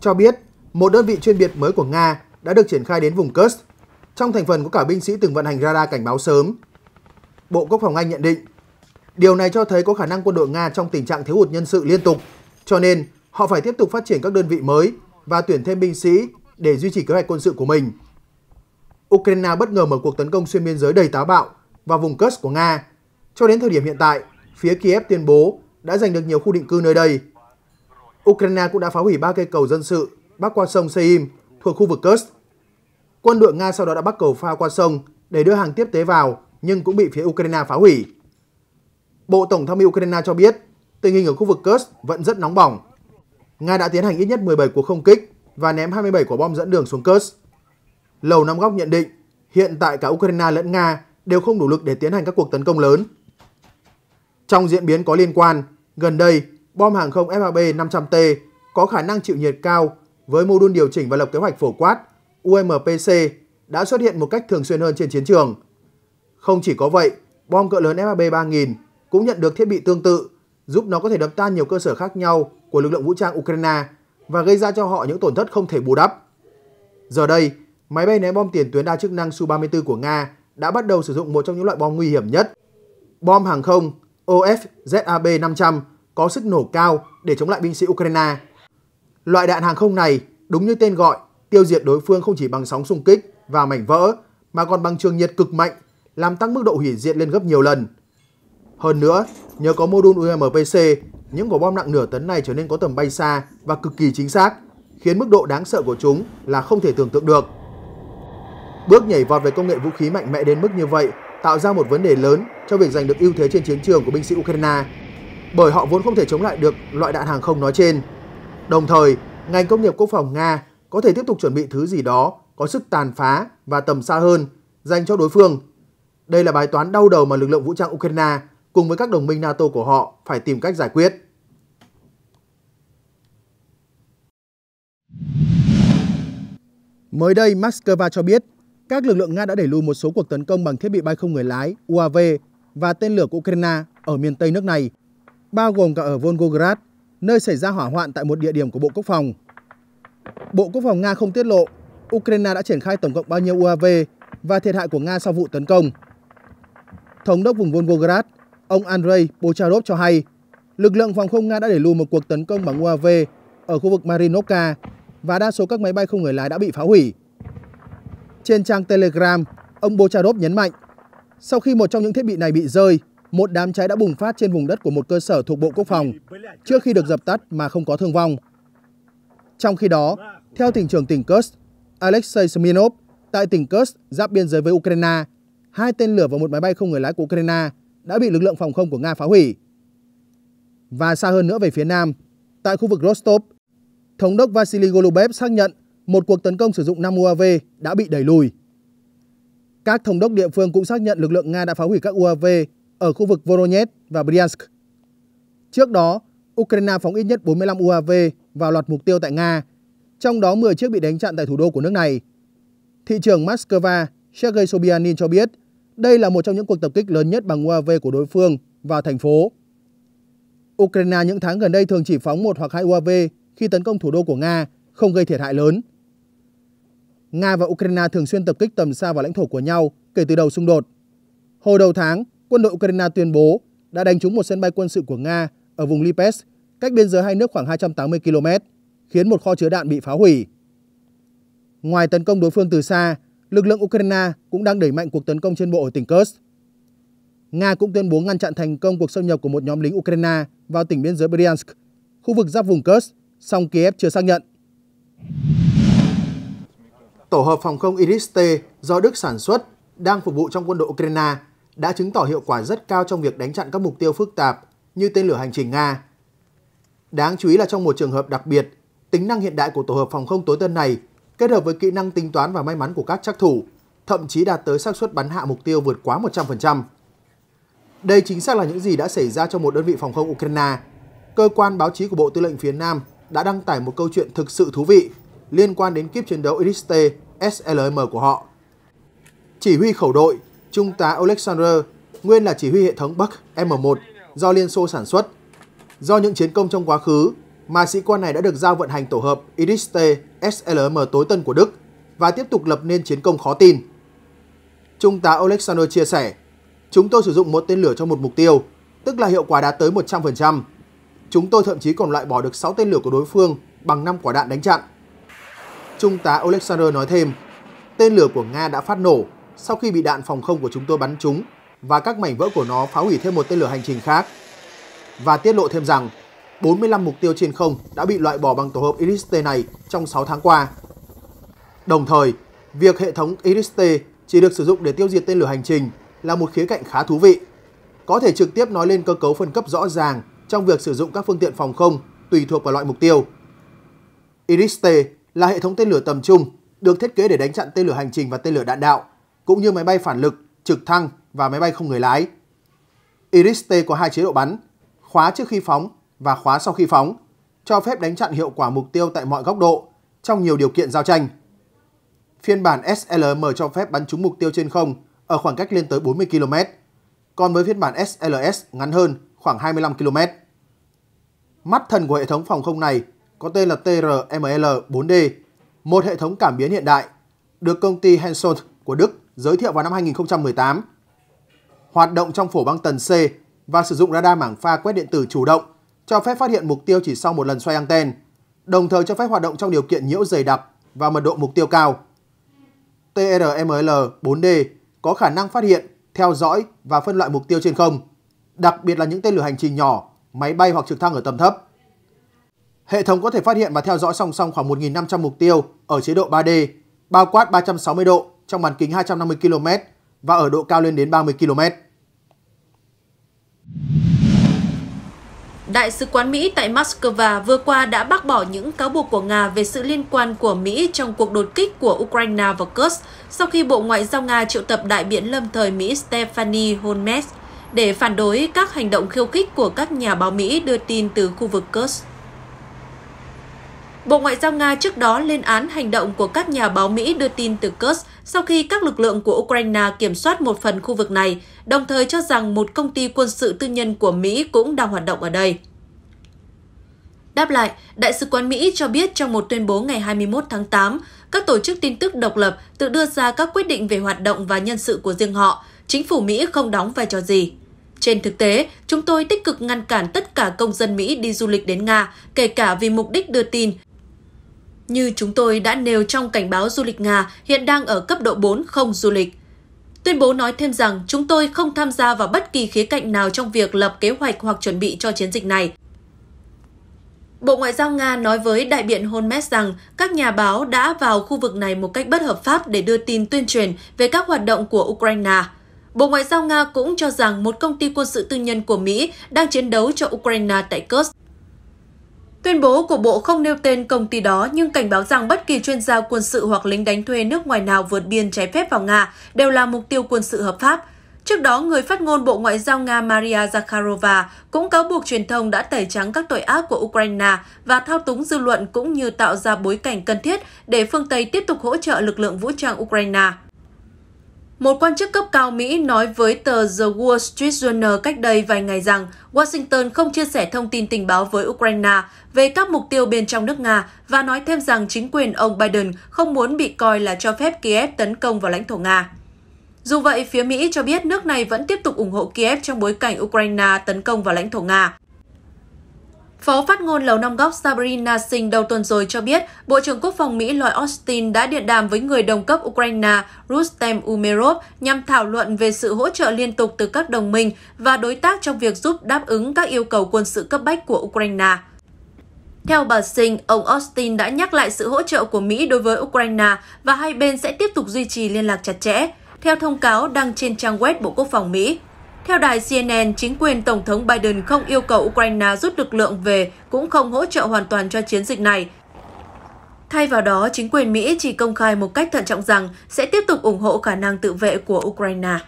cho biết một đơn vị chuyên biệt mới của Nga đã được triển khai đến vùng Kursk. Trong thành phần có cả binh sĩ từng vận hành radar cảnh báo sớm. Bộ Quốc phòng Anh nhận định, điều này cho thấy có khả năng quân đội Nga trong tình trạng thiếu hụt nhân sự liên tục, cho nên họ phải tiếp tục phát triển các đơn vị mới và tuyển thêm binh sĩ để duy trì kế hoạch quân sự của mình. Ukraine bất ngờ mở cuộc tấn công xuyên biên giới đầy táo bạo vào vùng Kursk của Nga. Cho đến thời điểm hiện tại, phía Kiev tuyên bố đã giành được nhiều khu định cư nơi đây. Ukraine cũng đã phá hủy ba cây cầu dân sự bắc qua sông Seim thuộc khu vực Kursk Quân đội Nga sau đó đã bắt cầu phao qua sông để đưa hàng tiếp tế vào nhưng cũng bị phía Ukraine phá hủy. Bộ Tổng tham mưu Ukraine cho biết tình hình ở khu vực Kursk vẫn rất nóng bỏng. Nga đã tiến hành ít nhất 17 cuộc không kích và ném 27 quả bom dẫn đường xuống Kursk. Lầu Năm Góc nhận định hiện tại cả Ukraine lẫn Nga đều không đủ lực để tiến hành các cuộc tấn công lớn. Trong diễn biến có liên quan, gần đây bom hàng không FAB 500T có khả năng chịu nhiệt cao với mô đun điều chỉnh và lập kế hoạch phổ quát UMPC đã xuất hiện một cách thường xuyên hơn trên chiến trường. Không chỉ có vậy, bom cỡ lớn FAB 3000 cũng nhận được thiết bị tương tự, giúp nó có thể đập tan nhiều cơ sở khác nhau của lực lượng vũ trang Ukraine và gây ra cho họ những tổn thất không thể bù đắp. Giờ đây, máy bay ném bom tiền tuyến đa chức năng Su-34 của Nga đã bắt đầu sử dụng một trong những loại bom nguy hiểm nhất. Bom hàng không OFZAB-500 có sức nổ cao để chống lại binh sĩ Ukraine. Loại đạn hàng không này, đúng như tên gọi, tiêu diệt đối phương không chỉ bằng sóng xung kích và mảnh vỡ mà còn bằng trường nhiệt cực mạnh, làm tăng mức độ hủy diệt lên gấp nhiều lần. Hơn nữa, nhờ có mô đun UMPC, những quả bom nặng nửa tấn này trở nên có tầm bay xa và cực kỳ chính xác, khiến mức độ đáng sợ của chúng là không thể tưởng tượng được. Bước nhảy vọt về công nghệ vũ khí mạnh mẽ đến mức như vậy tạo ra một vấn đề lớn cho việc giành được ưu thế trên chiến trường của binh sĩ Ukraine, bởi họ vốn không thể chống lại được loại đạn hàng không nói trên. Đồng thời, ngành công nghiệp quốc phòng Nga có thể tiếp tục chuẩn bị thứ gì đó có sức tàn phá và tầm xa hơn dành cho đối phương. Đây là bài toán đau đầu mà lực lượng vũ trang Ukraine cùng với các đồng minh NATO của họ phải tìm cách giải quyết. Mới đây, Moscow cho biết các lực lượng Nga đã đẩy lùi một số cuộc tấn công bằng thiết bị bay không người lái UAV và tên lửa của Ukraine ở miền Tây nước này, bao gồm cả ở Volgograd, nơi xảy ra hỏa hoạn tại một địa điểm của Bộ Quốc phòng. Bộ Quốc phòng Nga không tiết lộ Ukraine đã triển khai tổng cộng bao nhiêu UAV và thiệt hại của Nga sau vụ tấn công. Thống đốc vùng Volgograd, ông Andrei Bocharov cho hay, lực lượng phòng không Nga đã để lùi một cuộc tấn công bằng UAV ở khu vực Marinovka và đa số các máy bay không người lái đã bị phá hủy. Trên trang Telegram, ông Bocharov nhấn mạnh, sau khi một trong những thiết bị này bị rơi, một đám cháy đã bùng phát trên vùng đất của một cơ sở thuộc Bộ Quốc phòng trước khi được dập tắt mà không có thương vong. Trong khi đó, theo tỉnh trưởng tỉnh Kursk, Alexei Smirnov, tại tỉnh Kursk giáp biên giới với Ukraine, hai tên lửa và một máy bay không người lái của Ukraine đã bị lực lượng phòng không của Nga phá hủy. Và xa hơn nữa về phía nam, tại khu vực Rostov, Thống đốc Vasily Golubev xác nhận một cuộc tấn công sử dụng 5 UAV đã bị đẩy lùi. Các thống đốc địa phương cũng xác nhận lực lượng Nga đã phá hủy các UAV ở khu vực Voronezh và Bryansk. Trước đó, Ukraine phóng ít nhất 45 UAV vào loạt mục tiêu tại Nga, trong đó 10 chiếc bị đánh chặn tại thủ đô của nước này. Thị trưởng Moscow Sergei Sobyanin cho biết đây là một trong những cuộc tập kích lớn nhất bằng UAV của đối phương vào thành phố. Ukraine những tháng gần đây thường chỉ phóng một hoặc hai UAV khi tấn công thủ đô của Nga, không gây thiệt hại lớn. Nga và Ukraine thường xuyên tập kích tầm xa vào lãnh thổ của nhau kể từ đầu xung đột. Hồi đầu tháng, quân đội Ukraine tuyên bố đã đánh trúng một sân bay quân sự của Nga ở vùng Lipes, cách biên giới hai nước khoảng 280 km, khiến một kho chứa đạn bị phá hủy. Ngoài tấn công đối phương từ xa, lực lượng Ukraine cũng đang đẩy mạnh cuộc tấn công trên bộ ở tỉnh Kursk. Nga cũng tuyên bố ngăn chặn thành công cuộc xâm nhập của một nhóm lính Ukraine vào tỉnh biên giới Bryansk, khu vực giáp vùng Kursk, song Kiev chưa xác nhận. Tổ hợp phòng không Iris-T do Đức sản xuất đang phục vụ trong quân đội Ukraine đã chứng tỏ hiệu quả rất cao trong việc đánh chặn các mục tiêu phức tạp như tên lửa hành trình Nga. Đáng chú ý là trong một trường hợp đặc biệt, tính năng hiện đại của tổ hợp phòng không tối tân này kết hợp với kỹ năng tính toán và may mắn của các chắc thủ, thậm chí đạt tới xác suất bắn hạ mục tiêu vượt quá 100%. Đây chính xác là những gì đã xảy ra trong một đơn vị phòng không Ukraine. Cơ quan báo chí của Bộ Tư lệnh phía Nam đã đăng tải một câu chuyện thực sự thú vị liên quan đến kiếp chiến đấu iris SLM của họ. Chỉ huy khẩu đội, Trung tá Alexander, nguyên là chỉ huy hệ thống Buck M1 do Liên Xô sản xuất. Do những chiến công trong quá khứ, mà sĩ quan này đã được giao vận hành tổ hợp Iris T SLM tối tân của Đức và tiếp tục lập nên chiến công khó tin. Trung tá Alexander chia sẻ, chúng tôi sử dụng một tên lửa cho một mục tiêu, tức là hiệu quả đạt tới 100%. Chúng tôi thậm chí còn loại bỏ được 6 tên lửa của đối phương bằng 5 quả đạn đánh chặn. Trung tá Alexander nói thêm, tên lửa của Nga đã phát nổ sau khi bị đạn phòng không của chúng tôi bắn trúng và các mảnh vỡ của nó phá hủy thêm một tên lửa hành trình khác. Và tiết lộ thêm rằng 45 mục tiêu trên không đã bị loại bỏ bằng tổ hợp Iris-T này trong 6 tháng qua. Đồng thời, việc hệ thống Iris-T chỉ được sử dụng để tiêu diệt tên lửa hành trình là một khía cạnh khá thú vị. Có thể trực tiếp nói lên cơ cấu phân cấp rõ ràng trong việc sử dụng các phương tiện phòng không tùy thuộc vào loại mục tiêu. Iris-T là hệ thống tên lửa tầm trung được thiết kế để đánh chặn tên lửa hành trình và tên lửa đạn đạo, cũng như máy bay phản lực trực thăng và máy bay không người lái. Iris-T có hai chế độ bắn, khóa trước khi phóng và khóa sau khi phóng, cho phép đánh chặn hiệu quả mục tiêu tại mọi góc độ, trong nhiều điều kiện giao tranh. Phiên bản SLM cho phép bắn trúng mục tiêu trên không ở khoảng cách lên tới 40 km, còn với phiên bản SLS ngắn hơn khoảng 25 km. Mắt thần của hệ thống phòng không này có tên là TRML-4D, một hệ thống cảm biến hiện đại, được công ty Hensoldt của Đức giới thiệu vào năm 2018. Hoạt động trong phổ băng tần C và sử dụng radar mảng pha quét điện tử chủ động cho phép phát hiện mục tiêu chỉ sau một lần xoay anten, đồng thời cho phép hoạt động trong điều kiện nhiễu dày đặc và mật độ mục tiêu cao. TRML-4D có khả năng phát hiện, theo dõi và phân loại mục tiêu trên không, đặc biệt là những tên lửa hành trình nhỏ, máy bay hoặc trực thăng ở tầm thấp. Hệ thống có thể phát hiện và theo dõi song song khoảng 1.500 mục tiêu ở chế độ 3D, bao quát 360 độ trong bán kính 250 km và ở độ cao lên đến 30 km. Đại sứ quán Mỹ tại Moscow vừa qua đã bác bỏ những cáo buộc của Nga về sự liên quan của Mỹ trong cuộc đột kích của Ukraine vào Kursk sau khi Bộ Ngoại giao Nga triệu tập đại biện lâm thời Mỹ Stephanie Holmes để phản đối các hành động khiêu khích của các nhà báo Mỹ đưa tin từ khu vực Kursk. Bộ Ngoại giao Nga trước đó lên án hành động của các nhà báo Mỹ đưa tin từ Kursk sau khi các lực lượng của Ukraine kiểm soát một phần khu vực này, đồng thời cho rằng một công ty quân sự tư nhân của Mỹ cũng đang hoạt động ở đây. Đáp lại, Đại sứ quán Mỹ cho biết trong một tuyên bố ngày 21 tháng 8, các tổ chức tin tức độc lập tự đưa ra các quyết định về hoạt động và nhân sự của riêng họ, chính phủ Mỹ không đóng vai trò gì. Trên thực tế, chúng tôi tích cực ngăn cản tất cả công dân Mỹ đi du lịch đến Nga, kể cả vì mục đích đưa tin như chúng tôi đã nêu trong cảnh báo du lịch Nga hiện đang ở cấp độ 4 không du lịch. Tuyên bố nói thêm rằng chúng tôi không tham gia vào bất kỳ khía cạnh nào trong việc lập kế hoạch hoặc chuẩn bị cho chiến dịch này. Bộ Ngoại giao Nga nói với đại biện Holmes rằng các nhà báo đã vào khu vực này một cách bất hợp pháp để đưa tin tuyên truyền về các hoạt động của Ukraine. Bộ Ngoại giao Nga cũng cho rằng một công ty quân sự tư nhân của Mỹ đang chiến đấu cho Ukraine tại Kursk Tuyên bố của Bộ không nêu tên công ty đó nhưng cảnh báo rằng bất kỳ chuyên gia quân sự hoặc lính đánh thuê nước ngoài nào vượt biên trái phép vào Nga đều là mục tiêu quân sự hợp pháp. Trước đó, người phát ngôn Bộ Ngoại giao Nga Maria Zakharova cũng cáo buộc truyền thông đã tẩy trắng các tội ác của Ukraine và thao túng dư luận cũng như tạo ra bối cảnh cần thiết để phương Tây tiếp tục hỗ trợ lực lượng vũ trang Ukraine. Một quan chức cấp cao Mỹ nói với tờ The Wall Street Journal cách đây vài ngày rằng Washington không chia sẻ thông tin tình báo với Ukraine về các mục tiêu bên trong nước Nga và nói thêm rằng chính quyền ông Biden không muốn bị coi là cho phép Kiev tấn công vào lãnh thổ Nga. Dù vậy, phía Mỹ cho biết nước này vẫn tiếp tục ủng hộ Kiev trong bối cảnh Ukraine tấn công vào lãnh thổ Nga. Phó phát ngôn Lầu Năm Góc Sabrina Singh đầu tuần rồi cho biết, Bộ trưởng Quốc phòng Mỹ Lloyd Austin đã điện đàm với người đồng cấp Ukraine Rustem Umerov nhằm thảo luận về sự hỗ trợ liên tục từ các đồng minh và đối tác trong việc giúp đáp ứng các yêu cầu quân sự cấp bách của Ukraine. Theo bà Singh, ông Austin đã nhắc lại sự hỗ trợ của Mỹ đối với Ukraine và hai bên sẽ tiếp tục duy trì liên lạc chặt chẽ, theo thông cáo đăng trên trang web Bộ Quốc phòng Mỹ. Theo đài CNN, chính quyền Tổng thống Biden không yêu cầu Ukraine rút lực lượng về, cũng không hỗ trợ hoàn toàn cho chiến dịch này. Thay vào đó, chính quyền Mỹ chỉ công khai một cách thận trọng rằng sẽ tiếp tục ủng hộ khả năng tự vệ của Ukraine.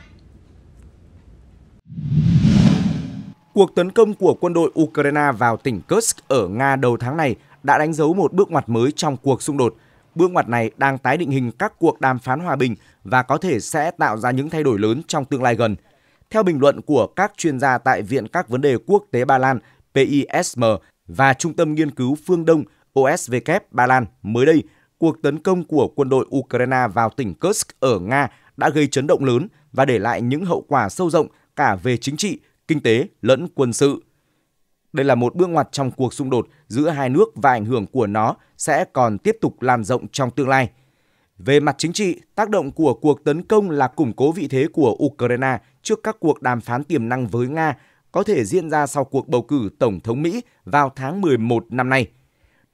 Cuộc tấn công của quân đội Ukraine vào tỉnh Kursk ở Nga đầu tháng này đã đánh dấu một bước ngoặt mới trong cuộc xung đột. Bước ngoặt này đang tái định hình các cuộc đàm phán hòa bình và có thể sẽ tạo ra những thay đổi lớn trong tương lai gần – theo bình luận của các chuyên gia tại Viện các vấn đề quốc tế Ba Lan PISM và Trung tâm Nghiên cứu Phương Đông OSVK Ba Lan mới đây, cuộc tấn công của quân đội Ukraine vào tỉnh Kursk ở Nga đã gây chấn động lớn và để lại những hậu quả sâu rộng cả về chính trị, kinh tế lẫn quân sự. Đây là một bước ngoặt trong cuộc xung đột giữa hai nước và ảnh hưởng của nó sẽ còn tiếp tục lan rộng trong tương lai. Về mặt chính trị, tác động của cuộc tấn công là củng cố vị thế của Ukraine trước các cuộc đàm phán tiềm năng với Nga có thể diễn ra sau cuộc bầu cử Tổng thống Mỹ vào tháng 11 năm nay.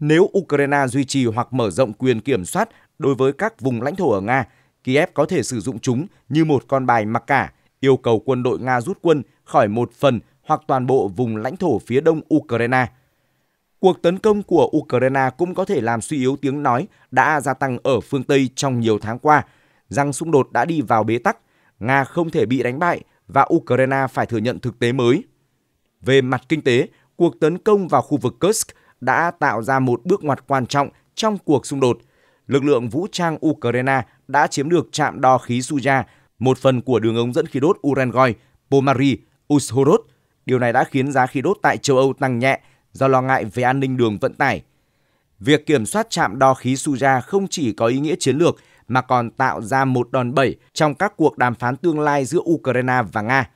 Nếu Ukraine duy trì hoặc mở rộng quyền kiểm soát đối với các vùng lãnh thổ ở Nga, Kiev có thể sử dụng chúng như một con bài mặc cả, yêu cầu quân đội Nga rút quân khỏi một phần hoặc toàn bộ vùng lãnh thổ phía đông Ukraine. Cuộc tấn công của Ukraine cũng có thể làm suy yếu tiếng nói đã gia tăng ở phương Tây trong nhiều tháng qua, rằng xung đột đã đi vào bế tắc Nga không thể bị đánh bại và Ukraine phải thừa nhận thực tế mới. Về mặt kinh tế, cuộc tấn công vào khu vực Kursk đã tạo ra một bước ngoặt quan trọng trong cuộc xung đột. Lực lượng vũ trang Ukraine đã chiếm được trạm đo khí Suja, một phần của đường ống dẫn khí đốt Urengoi, Pomari, Ushorod. Điều này đã khiến giá khí đốt tại châu Âu tăng nhẹ do lo ngại về an ninh đường vận tải. Việc kiểm soát trạm đo khí Suja không chỉ có ý nghĩa chiến lược – mà còn tạo ra một đòn bẩy trong các cuộc đàm phán tương lai giữa Ukraine và Nga.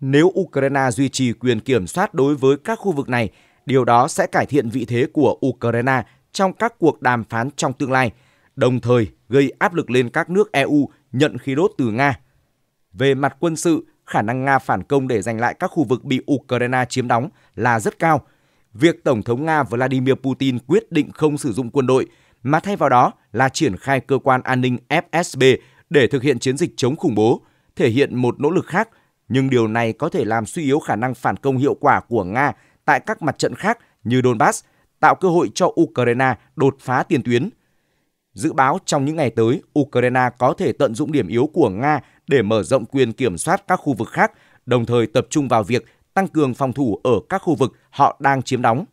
Nếu Ukraine duy trì quyền kiểm soát đối với các khu vực này, điều đó sẽ cải thiện vị thế của Ukraine trong các cuộc đàm phán trong tương lai, đồng thời gây áp lực lên các nước EU nhận khí đốt từ Nga. Về mặt quân sự, khả năng Nga phản công để giành lại các khu vực bị Ukraine chiếm đóng là rất cao. Việc Tổng thống Nga Vladimir Putin quyết định không sử dụng quân đội, mà thay vào đó là triển khai cơ quan an ninh FSB để thực hiện chiến dịch chống khủng bố, thể hiện một nỗ lực khác, nhưng điều này có thể làm suy yếu khả năng phản công hiệu quả của Nga tại các mặt trận khác như Donbass, tạo cơ hội cho Ukraine đột phá tiền tuyến. Dự báo trong những ngày tới, Ukraine có thể tận dụng điểm yếu của Nga để mở rộng quyền kiểm soát các khu vực khác, đồng thời tập trung vào việc tăng cường phòng thủ ở các khu vực họ đang chiếm đóng.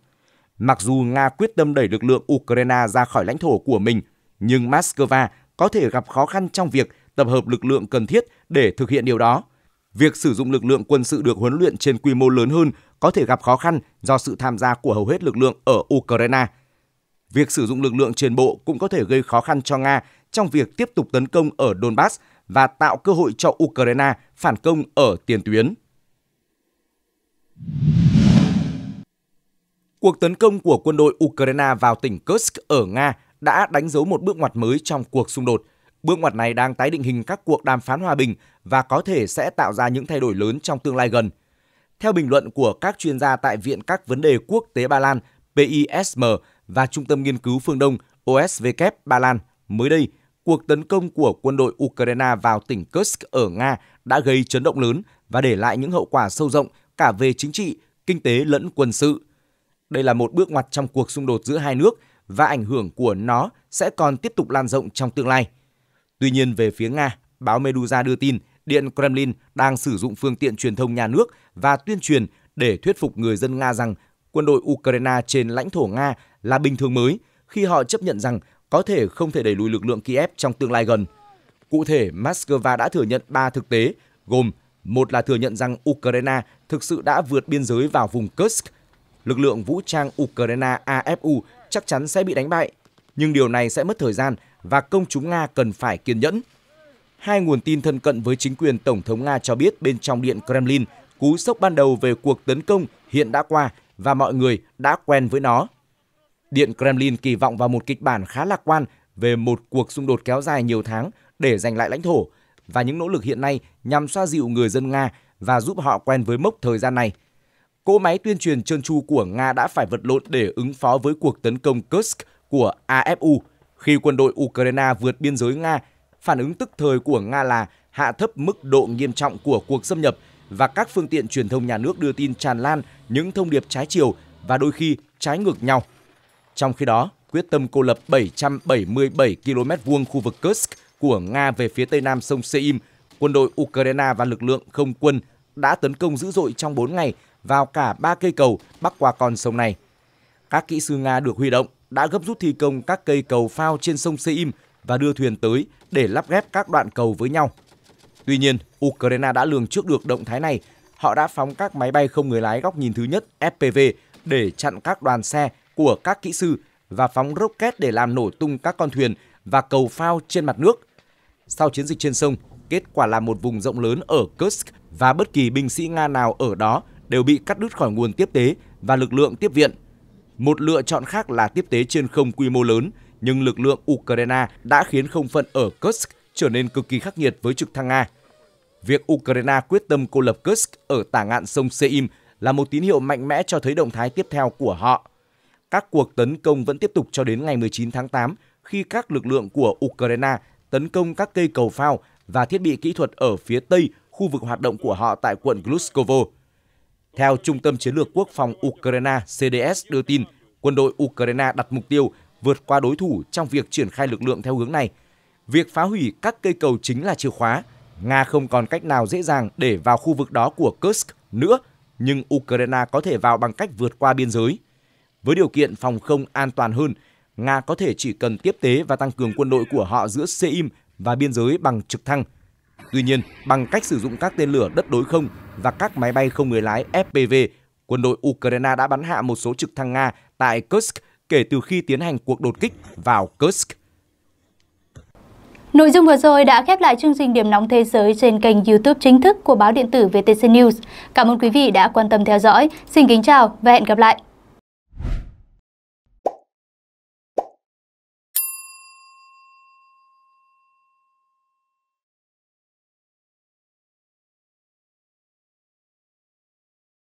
Mặc dù Nga quyết tâm đẩy lực lượng Ukraine ra khỏi lãnh thổ của mình, nhưng Moscow có thể gặp khó khăn trong việc tập hợp lực lượng cần thiết để thực hiện điều đó. Việc sử dụng lực lượng quân sự được huấn luyện trên quy mô lớn hơn có thể gặp khó khăn do sự tham gia của hầu hết lực lượng ở Ukraine. Việc sử dụng lực lượng trên bộ cũng có thể gây khó khăn cho Nga trong việc tiếp tục tấn công ở Donbass và tạo cơ hội cho Ukraine phản công ở tiền tuyến. Cuộc tấn công của quân đội Ukraine vào tỉnh Kursk ở Nga đã đánh dấu một bước ngoặt mới trong cuộc xung đột. Bước ngoặt này đang tái định hình các cuộc đàm phán hòa bình và có thể sẽ tạo ra những thay đổi lớn trong tương lai gần. Theo bình luận của các chuyên gia tại Viện các vấn đề quốc tế Ba Lan PISM và Trung tâm Nghiên cứu Phương Đông OSVK Ba Lan, mới đây, cuộc tấn công của quân đội Ukraine vào tỉnh Kursk ở Nga đã gây chấn động lớn và để lại những hậu quả sâu rộng cả về chính trị, kinh tế lẫn quân sự. Đây là một bước ngoặt trong cuộc xung đột giữa hai nước và ảnh hưởng của nó sẽ còn tiếp tục lan rộng trong tương lai. Tuy nhiên về phía Nga, báo Medusa đưa tin Điện Kremlin đang sử dụng phương tiện truyền thông nhà nước và tuyên truyền để thuyết phục người dân Nga rằng quân đội Ukraine trên lãnh thổ Nga là bình thường mới khi họ chấp nhận rằng có thể không thể đẩy lùi lực lượng Kiev trong tương lai gần. Cụ thể, Moscow đã thừa nhận 3 thực tế, gồm một là thừa nhận rằng Ukraine thực sự đã vượt biên giới vào vùng Kursk. Lực lượng vũ trang Ukraine AFU chắc chắn sẽ bị đánh bại, nhưng điều này sẽ mất thời gian và công chúng Nga cần phải kiên nhẫn. Hai nguồn tin thân cận với chính quyền Tổng thống Nga cho biết bên trong Điện Kremlin, cú sốc ban đầu về cuộc tấn công hiện đã qua và mọi người đã quen với nó. Điện Kremlin kỳ vọng vào một kịch bản khá lạc quan về một cuộc xung đột kéo dài nhiều tháng để giành lại lãnh thổ và những nỗ lực hiện nay nhằm xoa dịu người dân Nga và giúp họ quen với mốc thời gian này – Cỗ máy tuyên truyền trơn tru của Nga đã phải vật lộn để ứng phó với cuộc tấn công Kursk của AFU khi quân đội Ukraine vượt biên giới Nga. Phản ứng tức thời của Nga là hạ thấp mức độ nghiêm trọng của cuộc xâm nhập và các phương tiện truyền thông nhà nước đưa tin tràn lan những thông điệp trái chiều và đôi khi trái ngược nhau. Trong khi đó, quyết tâm cô lập 777 km vuông khu vực Kursk của Nga về phía tây nam sông Seim, quân đội Ukraine và lực lượng không quân đã tấn công dữ dội trong 4 ngày vào cả ba cây cầu bắc qua con sông này. Các kỹ sư Nga được huy động đã gấp rút thi công các cây cầu phao trên sông Seim và đưa thuyền tới để lắp ghép các đoạn cầu với nhau. Tuy nhiên, Ukraine đã lường trước được động thái này. Họ đã phóng các máy bay không người lái góc nhìn thứ nhất FPV để chặn các đoàn xe của các kỹ sư và phóng rocket để làm nổ tung các con thuyền và cầu phao trên mặt nước. Sau chiến dịch trên sông, kết quả là một vùng rộng lớn ở Kursk và bất kỳ binh sĩ Nga nào ở đó đều bị cắt đứt khỏi nguồn tiếp tế và lực lượng tiếp viện. Một lựa chọn khác là tiếp tế trên không quy mô lớn, nhưng lực lượng Ukraine đã khiến không phận ở Kursk trở nên cực kỳ khắc nghiệt với trực thăng Nga. Việc Ukraine quyết tâm cô lập Kursk ở tả ngạn sông Seim là một tín hiệu mạnh mẽ cho thấy động thái tiếp theo của họ. Các cuộc tấn công vẫn tiếp tục cho đến ngày 19 tháng 8 khi các lực lượng của Ukraine tấn công các cây cầu phao và thiết bị kỹ thuật ở phía tây khu vực hoạt động của họ tại quận Gluskovo. Theo Trung tâm Chiến lược Quốc phòng Ukraine CDS đưa tin, quân đội Ukraine đặt mục tiêu vượt qua đối thủ trong việc triển khai lực lượng theo hướng này. Việc phá hủy các cây cầu chính là chìa khóa. Nga không còn cách nào dễ dàng để vào khu vực đó của Kursk nữa, nhưng Ukraine có thể vào bằng cách vượt qua biên giới. Với điều kiện phòng không an toàn hơn, Nga có thể chỉ cần tiếp tế và tăng cường quân đội của họ giữa Seim và biên giới bằng trực thăng – Tuy nhiên, bằng cách sử dụng các tên lửa đất đối không và các máy bay không người lái FPV, quân đội Ukraine đã bắn hạ một số trực thăng Nga tại Kursk kể từ khi tiến hành cuộc đột kích vào Kursk. Nội dung vừa rồi đã khép lại chương trình Điểm nóng thế giới trên kênh YouTube chính thức của báo điện tử VTC News. Cảm ơn quý vị đã quan tâm theo dõi. Xin kính chào và hẹn gặp lại.